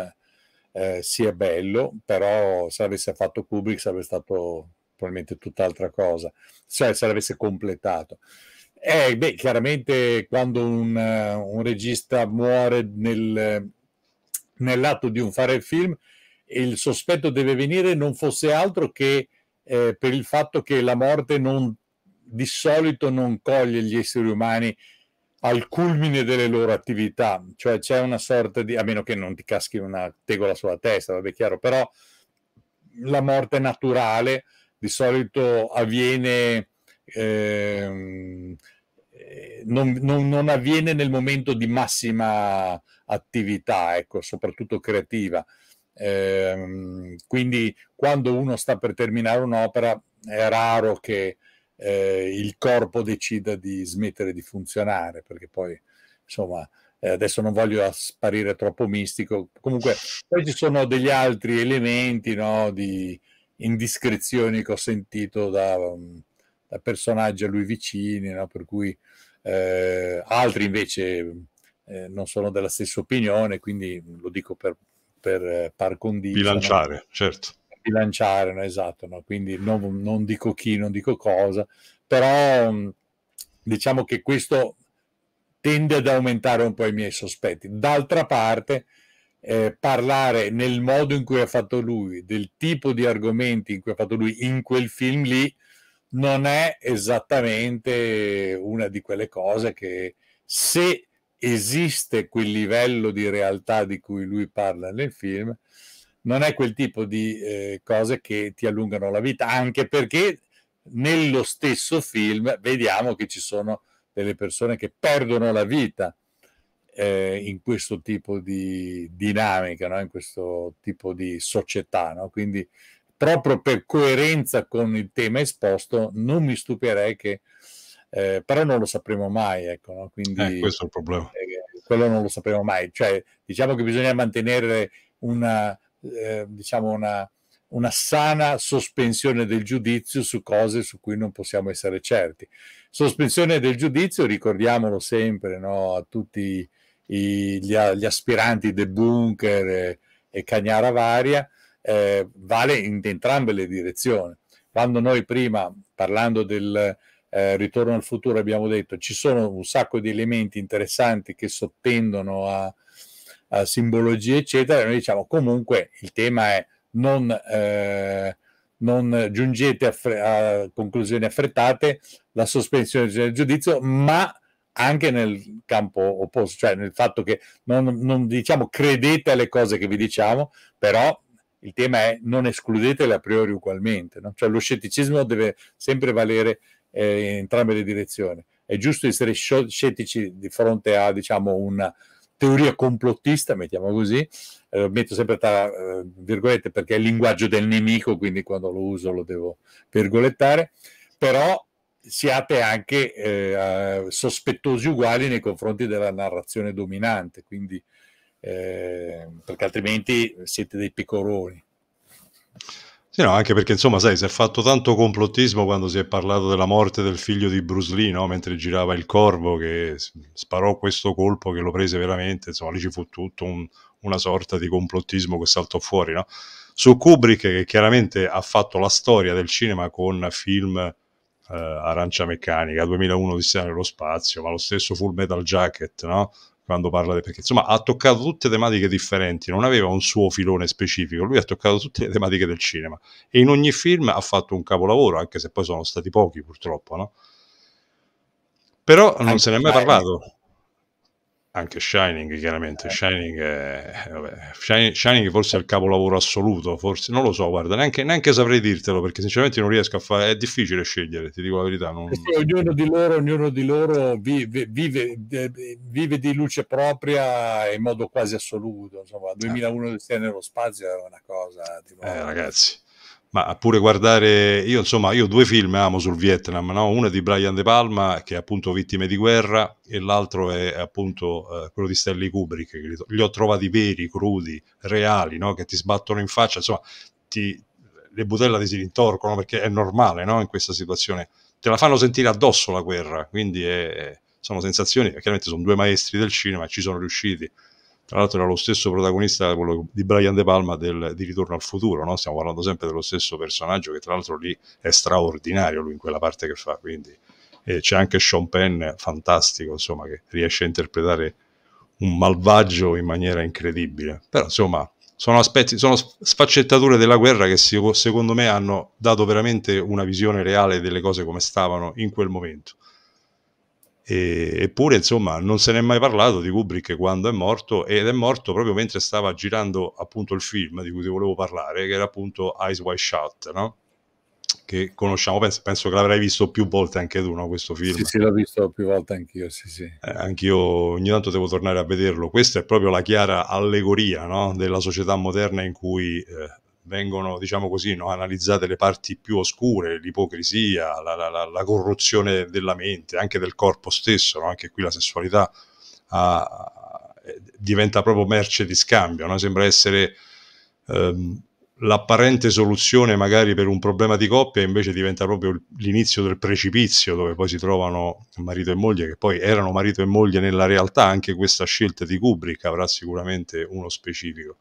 eh, sia bello, però se l'avesse fatto Kubrick sarebbe stato probabilmente tutt'altra cosa, cioè se l'avesse completato. Eh, beh, chiaramente quando un, eh, un regista muore nel, nell'atto di un fare il film, il sospetto deve venire non fosse altro che eh, per il fatto che la morte non di solito non coglie gli esseri umani al culmine delle loro attività, cioè c'è una sorta di, a meno che non ti caschi una tegola sulla testa, vabbè chiaro, però la morte naturale di solito avviene, ehm, eh, non, non, non, avviene nel momento di massima attività, ecco, soprattutto creativa. Eh, quindi quando uno sta per terminare un'opera è raro che eh, il corpo decida di smettere di funzionare, perché poi, insomma, eh, adesso non voglio sparire troppo mistico, comunque poi ci sono degli altri elementi no, di indiscrezioni che ho sentito da, mm, da personaggi a lui vicini, no, per cui eh, altri invece eh, non sono della stessa opinione, quindi lo dico per, per eh, par condicio. Bilanciare, no? certo si lanciarono, esatto, no? quindi non, non, dico chi, non dico cosa, però mm, diciamo che questo tende ad aumentare un po' i miei sospetti. D'altra parte, eh, parlare nel modo in cui ha fatto lui, del tipo di argomenti in cui ha fatto lui in quel film lì, non è esattamente una di quelle cose che se esiste quel livello di realtà di cui lui parla nel film, non è quel tipo di eh, cose che ti allungano la vita, anche perché nello stesso film vediamo che ci sono delle persone che perdono la vita eh, in questo tipo di dinamica, no? in questo tipo di società. No? Quindi proprio per coerenza con il tema esposto, non mi stupirei che, eh, però non lo sapremo mai, ecco, no? Quindi, eh, questo è il problema. Eh, quello non lo sapremo mai, cioè diciamo che bisogna mantenere una, eh, diciamo una, una sana sospensione del giudizio su cose su cui non possiamo essere certi. Sospensione del giudizio, ricordiamolo sempre no, a tutti i, gli, gli, aspiranti de Bunker e, e Cagnara Varia, eh, vale in entrambe le direzioni. Quando noi prima, parlando del eh, ritorno al futuro, abbiamo detto ci sono un sacco di elementi interessanti che sottendono a, uh, simbologie, eccetera, noi diciamo comunque il tema è non, eh, non giungete a, fre- a, conclusioni affrettate, la sospensione del giudizio, ma anche nel campo opposto, cioè nel fatto che non, non diciamo credete alle cose che vi diciamo, però il tema è non escludetele a priori ugualmente, no? cioè lo scetticismo deve sempre valere eh, in entrambe le direzioni. È giusto essere scettici di fronte a diciamo, una, teoria complottista, mettiamo così, eh, metto sempre tra eh, virgolette perché è il linguaggio del nemico, quindi quando lo uso lo devo virgolettare, però siate anche eh, eh sospettosi uguali nei confronti della narrazione dominante, quindi, eh, perché altrimenti siete dei pecoroni. Sì, eh no, anche perché insomma, sai, si è fatto tanto complottismo quando si è parlato della morte del figlio di Bruce Lee, no? mentre girava il corvo che sparò questo colpo che lo prese veramente, insomma, lì ci fu tutto un, una sorta di complottismo che saltò fuori, no? Su Kubrick che chiaramente ha fatto la storia del cinema con film eh, Arancia Meccanica, 2001 Odissea nello spazio, ma lo stesso Full Metal Jacket, no? quando parla di... perché insomma ha toccato tutte tematiche differenti, non aveva un suo filone specifico, lui ha toccato tutte le tematiche del cinema e in ogni film ha fatto un capolavoro, anche se poi sono stati pochi purtroppo, no? Però non anche se ne è mai eh. parlato anche Shining chiaramente eh. Shining, è, eh, vabbè, Shining, Shining, forse è il capolavoro assoluto forse non lo so guarda neanche, neanche saprei dirtelo perché sinceramente non riesco a fare è difficile scegliere ti dico la verità non... sì, ognuno di loro, ognuno di loro vive, vive, eh, vive, di luce propria in modo quasi assoluto insomma 2001 eh. di nello spazio è una cosa eh, ragazzi ma pure guardare, io insomma, io due film amo sul Vietnam, no? uno è di Brian De Palma, che è appunto Vittime di guerra, e l'altro è appunto eh, quello di Stanley Kubrick, che li, ho trovati veri, crudi, reali, no? che ti sbattono in faccia, insomma, ti, le budella ti si rintorcono, perché è normale no? in questa situazione, te la fanno sentire addosso la guerra, quindi è, sono sensazioni, chiaramente sono due maestri del cinema, ci sono riusciti, tra l'altro era lo stesso protagonista, quello di Brian De Palma del, di Ritorno al futuro, no? stiamo parlando sempre dello stesso personaggio che tra l'altro lì è straordinario lui in quella parte che fa, quindi eh, c'è anche Sean Penn, fantastico, insomma, che riesce a interpretare un malvagio in maniera incredibile. Però insomma, sono aspetti, sono sfaccettature della guerra che secondo me hanno dato veramente una visione reale delle cose come stavano in quel momento. E, eppure, insomma, non se n'è mai parlato di Kubrick quando è morto, ed è morto proprio mentre stava girando appunto il film di cui ti volevo parlare, che era appunto Eyes Wide Shut, no? che conosciamo, penso, penso, che l'avrai visto più volte anche tu, no, questo film. Sì, sì, l'ho visto più volte anch'io, sì, sì. Eh, anch'io ogni tanto devo tornare a vederlo. Questa è proprio la chiara allegoria no, della società moderna in cui eh, vengono, diciamo così, no, analizzate le parti più oscure, l'ipocrisia, la, la, la, corruzione della mente, anche del corpo stesso, no? anche qui la sessualità ah, diventa proprio merce di scambio, no? sembra essere ehm, l'apparente soluzione magari per un problema di coppia, invece diventa proprio l'inizio del precipizio dove poi si trovano marito e moglie, che poi erano marito e moglie nella realtà, anche questa scelta di Kubrick avrà sicuramente uno specifico.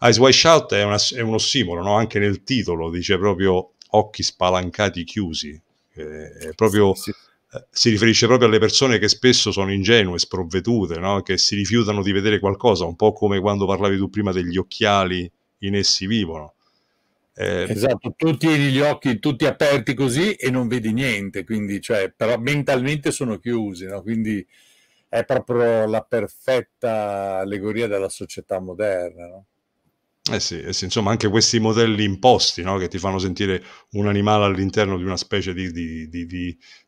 Eyes Wide Shut è, una, è un ossimoro, no? anche nel titolo dice proprio occhi spalancati chiusi, eh, proprio, sì, sì. Eh, si riferisce proprio alle persone che spesso sono ingenue, sprovvedute, no? che si rifiutano di vedere qualcosa, un po' come quando parlavi tu prima degli occhiali in essi vivono. Eh, esatto, tu tieni gli occhi tutti aperti così e non vedi niente, quindi, cioè, però mentalmente sono chiusi, no? quindi è proprio la perfetta allegoria della società moderna. No? Eh sì, eh sì, insomma, anche questi modelli imposti no? che ti fanno sentire un animale all'interno di una specie di, di, di,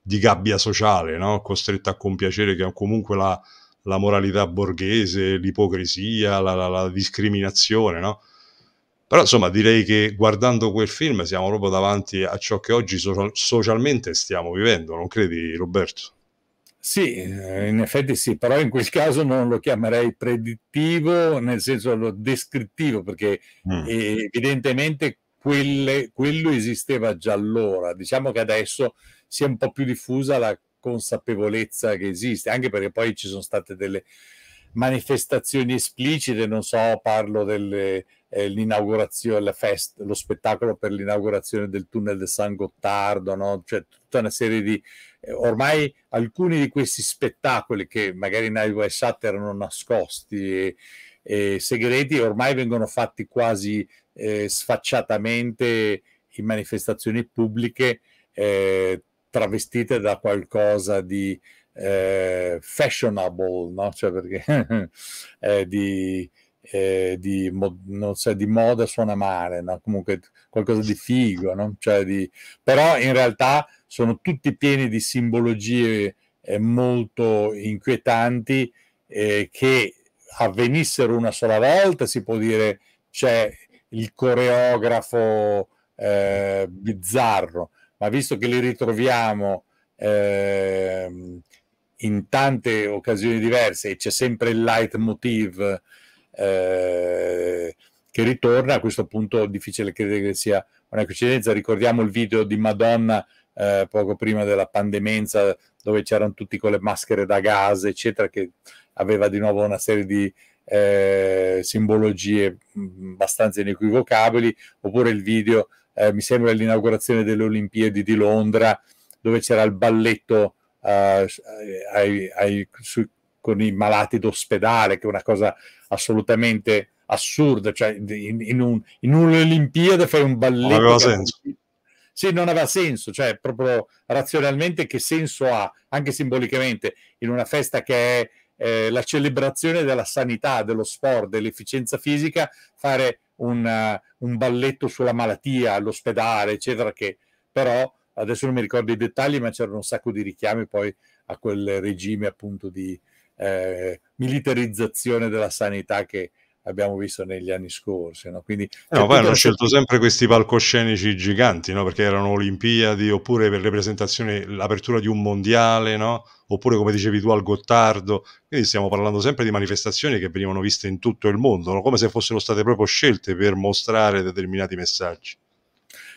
di gabbia sociale, no? costretta a compiacere che comunque la, la moralità borghese, l'ipocrisia, la, la, la discriminazione. No? Però insomma, direi che guardando quel film siamo proprio davanti a ciò che oggi so- socialmente stiamo vivendo, non credi, Roberto? Sì, eh, in effetti sì, però in quel caso non lo chiamerei predittivo, nel senso lo descrittivo, perché mm. evidentemente quelle, quello esisteva già allora. Diciamo che adesso si è un po' più diffusa la consapevolezza che esiste, anche perché poi ci sono state delle manifestazioni esplicite, non so, parlo dell'inaugurazione, eh, fest, lo spettacolo per l'inaugurazione del tunnel del San Gottardo, no? cioè tutta una serie di... Eh, ormai alcuni di questi spettacoli che magari in iOS Chat erano nascosti e, e, segreti, ormai vengono fatti quasi eh, sfacciatamente in manifestazioni pubbliche eh, travestite da qualcosa di eh, fashionable, no? cioè perché eh, di, eh, di, mo so, di, moda suona male, no? comunque qualcosa di figo, no? cioè di... però in realtà sono tutti pieni di simbologie eh, molto inquietanti eh, che avvenissero una sola volta, si può dire c'è il coreografo eh, bizzarro, ma visto che li ritroviamo eh, in tante occasioni diverse e c'è sempre il leitmotiv eh, che ritorna, a questo punto è difficile credere che sia una coincidenza. Ricordiamo il video di Madonna eh, poco prima della pandemia, dove c'erano tutti con le maschere da gas, eccetera, che aveva di nuovo una serie di eh, simbologie mm, abbastanza inequivocabili, oppure il video, eh, mi sembra, all'inaugurazione delle Olimpiadi di Londra, dove c'era il balletto eh, ai, ai, su, con i malati d'ospedale, che è una cosa assolutamente assurda, cioè in, in, un, in un'Olimpiade fai un balletto. Non aveva senso. Sì, non aveva senso, cioè proprio razionalmente che senso ha, anche simbolicamente, in una festa che è eh, la celebrazione della sanità, dello sport, dell'efficienza fisica, fare un, uh, un balletto sulla malattia, all'ospedale, eccetera, che però adesso non mi ricordo i dettagli, ma c'erano un sacco di richiami poi a quel regime appunto di eh, militarizzazione della sanità che abbiamo visto negli anni scorsi. No? Quindi, no, eh, poi hanno scelto tutto... sempre questi palcoscenici giganti, no? perché erano Olimpiadi, oppure per le presentazioni l'apertura di un mondiale, no? oppure come dicevi tu al Gottardo. Quindi stiamo parlando sempre di manifestazioni che venivano viste in tutto il mondo, come se fossero state proprio scelte per mostrare determinati messaggi.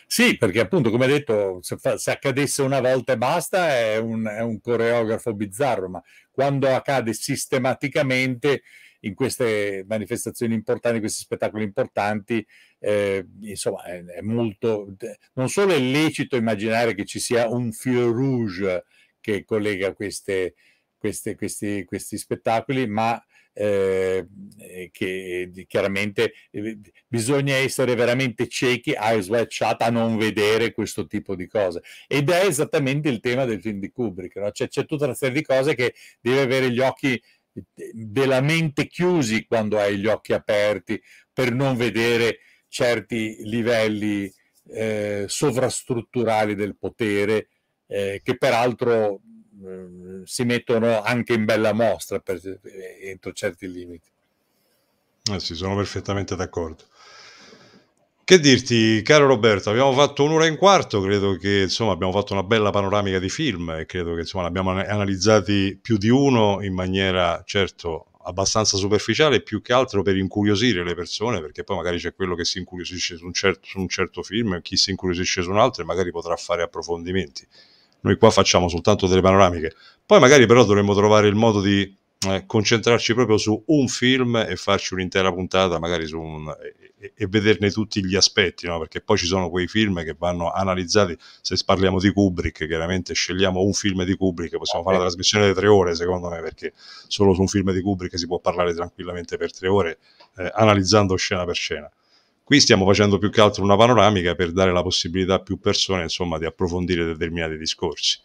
Sì, perché appunto, come detto, se, fa, se accadesse una volta e basta è un, è un, coreografo bizzarro, ma quando accade sistematicamente in queste manifestazioni importanti, in questi spettacoli importanti, eh, insomma, è, è, molto... Non solo è lecito immaginare che ci sia un fil rouge che collega queste, queste, questi, questi spettacoli, ma Ehm, eh, che eh, chiaramente eh, bisogna essere veramente ciechi, eyes wide shut, a non vedere questo tipo di cose. Ed è esattamente il tema del film di Kubrick, no? c'è, c'è tutta una serie di cose che deve avere gli occhi della mente chiusi quando hai gli occhi aperti per non vedere certi livelli eh, sovrastrutturali del potere eh, che peraltro Ehm, si mettono anche in bella mostra per, eh, entro certi limiti. Eh sì, sono perfettamente d'accordo. Che dirti, caro Roberto, abbiamo fatto un'ora e un quarto, credo che insomma abbiamo fatto una bella panoramica di film e credo che insomma ne abbiamo analizzati più di uno in maniera certo abbastanza superficiale, più che altro per incuriosire le persone, perché poi magari c'è quello che si incuriosisce su un certo, su un certo film, chi si incuriosisce su un altro e magari potrà fare approfondimenti. Noi qua facciamo soltanto delle panoramiche. Poi magari però dovremmo trovare il modo di eh, concentrarci proprio su un film e farci un'intera puntata, magari su un, e, e vederne tutti gli aspetti, no? perché poi ci sono quei film che vanno analizzati. Se parliamo di Kubrick, chiaramente scegliamo un film di Kubrick, possiamo okay. fare la trasmissione di tre ore, secondo me, perché solo su un film di Kubrick si può parlare tranquillamente per tre ore, eh, analizzando scena per scena. Qui stiamo facendo più che altro una panoramica per dare la possibilità a più persone insomma, di approfondire determinati discorsi.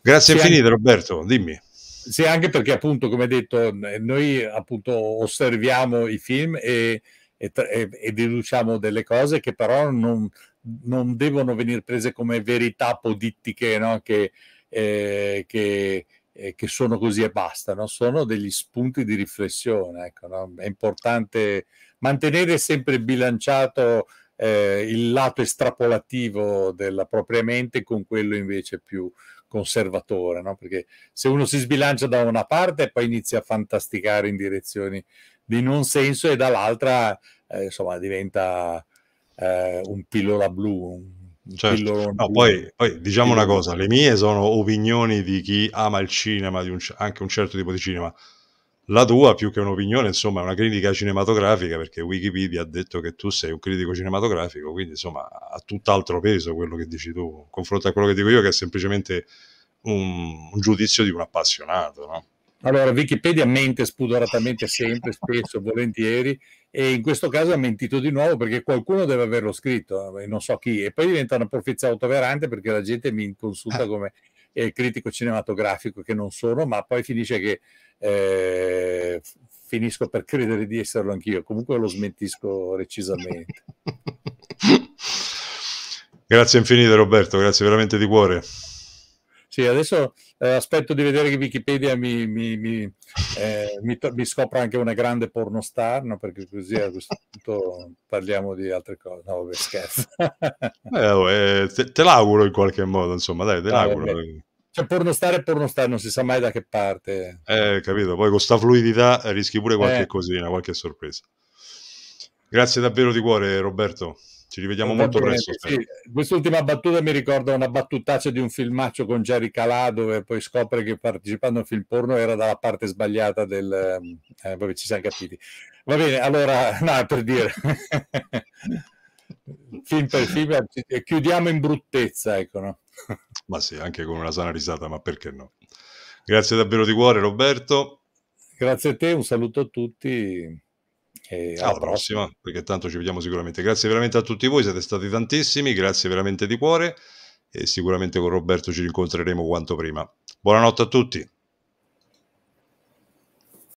Grazie sì, infinite anche... Roberto, dimmi. Sì, anche perché appunto, come detto, eh, noi appunto osserviamo i film e, e, e deduciamo delle cose che però non, non, devono venire prese come verità podittiche no? che, eh, che, eh, che, sono così e basta, no? sono degli spunti di riflessione. Ecco, no? È importante mantenere sempre bilanciato eh, il lato estrapolativo della propria mente con quello invece più conservatore, no? perché se uno si sbilancia da una parte poi inizia a fantasticare in direzioni di non senso e dall'altra eh, insomma diventa eh, un pillola blu, un Certo. No, poi, poi, diciamo una cosa, le mie sono opinioni di chi ama il cinema, un, anche un certo tipo di cinema. La tua, più che un'opinione, insomma, è una critica cinematografica, perché Wikipedia ha detto che tu sei un critico cinematografico, quindi insomma ha tutt'altro peso quello che dici tu, confronto a quello che dico io, che è semplicemente un, un giudizio di un appassionato. No? Allora, Wikipedia mente spudoratamente sempre, spesso, volentieri, e in questo caso ha mentito di nuovo perché qualcuno deve averlo scritto, e non so chi, e poi diventa una profezia autoverante perché la gente mi consulta ah. come e critico cinematografico che non sono, ma poi finisce che eh, finisco per credere di esserlo anch'io, comunque lo smentisco recisamente. grazie infinite Roberto, grazie veramente di cuore. Sì, adesso eh, aspetto di vedere che Wikipedia mi, mi, mi, eh, mi, scopra anche una grande pornostar, no? perché così a questo punto parliamo di altre cose. No, vabbè, scherzo. eh, te, te, l'auguro in qualche modo, insomma, dai, te ah, l'auguro. Vabbè. Cioè, pornostar e pornostar, non si sa mai da che parte. Eh, capito, poi con sta fluidità rischi pure qualche eh. cosina, qualche sorpresa. Grazie davvero di cuore, Roberto. Ci rivediamo Va molto presto. Sì. Quest'ultima battuta mi ricorda una battutaccia di un filmaccio con Jerry Calà dove poi scopre che partecipando a un film porno era dalla parte sbagliata del... Eh, vabbè, ci siamo capiti. Va bene, allora, no, per dire... film per film chiudiamo in bruttezza, ecco, no? ma sì, anche con una sana risata, ma perché no? Grazie davvero di cuore Roberto. Grazie a te, un saluto a tutti. E alla, alla prossima, prossima, perché tanto ci vediamo sicuramente. Grazie veramente a tutti voi, siete stati tantissimi, grazie veramente di cuore e sicuramente con Roberto ci rincontreremo quanto prima. Buonanotte a tutti.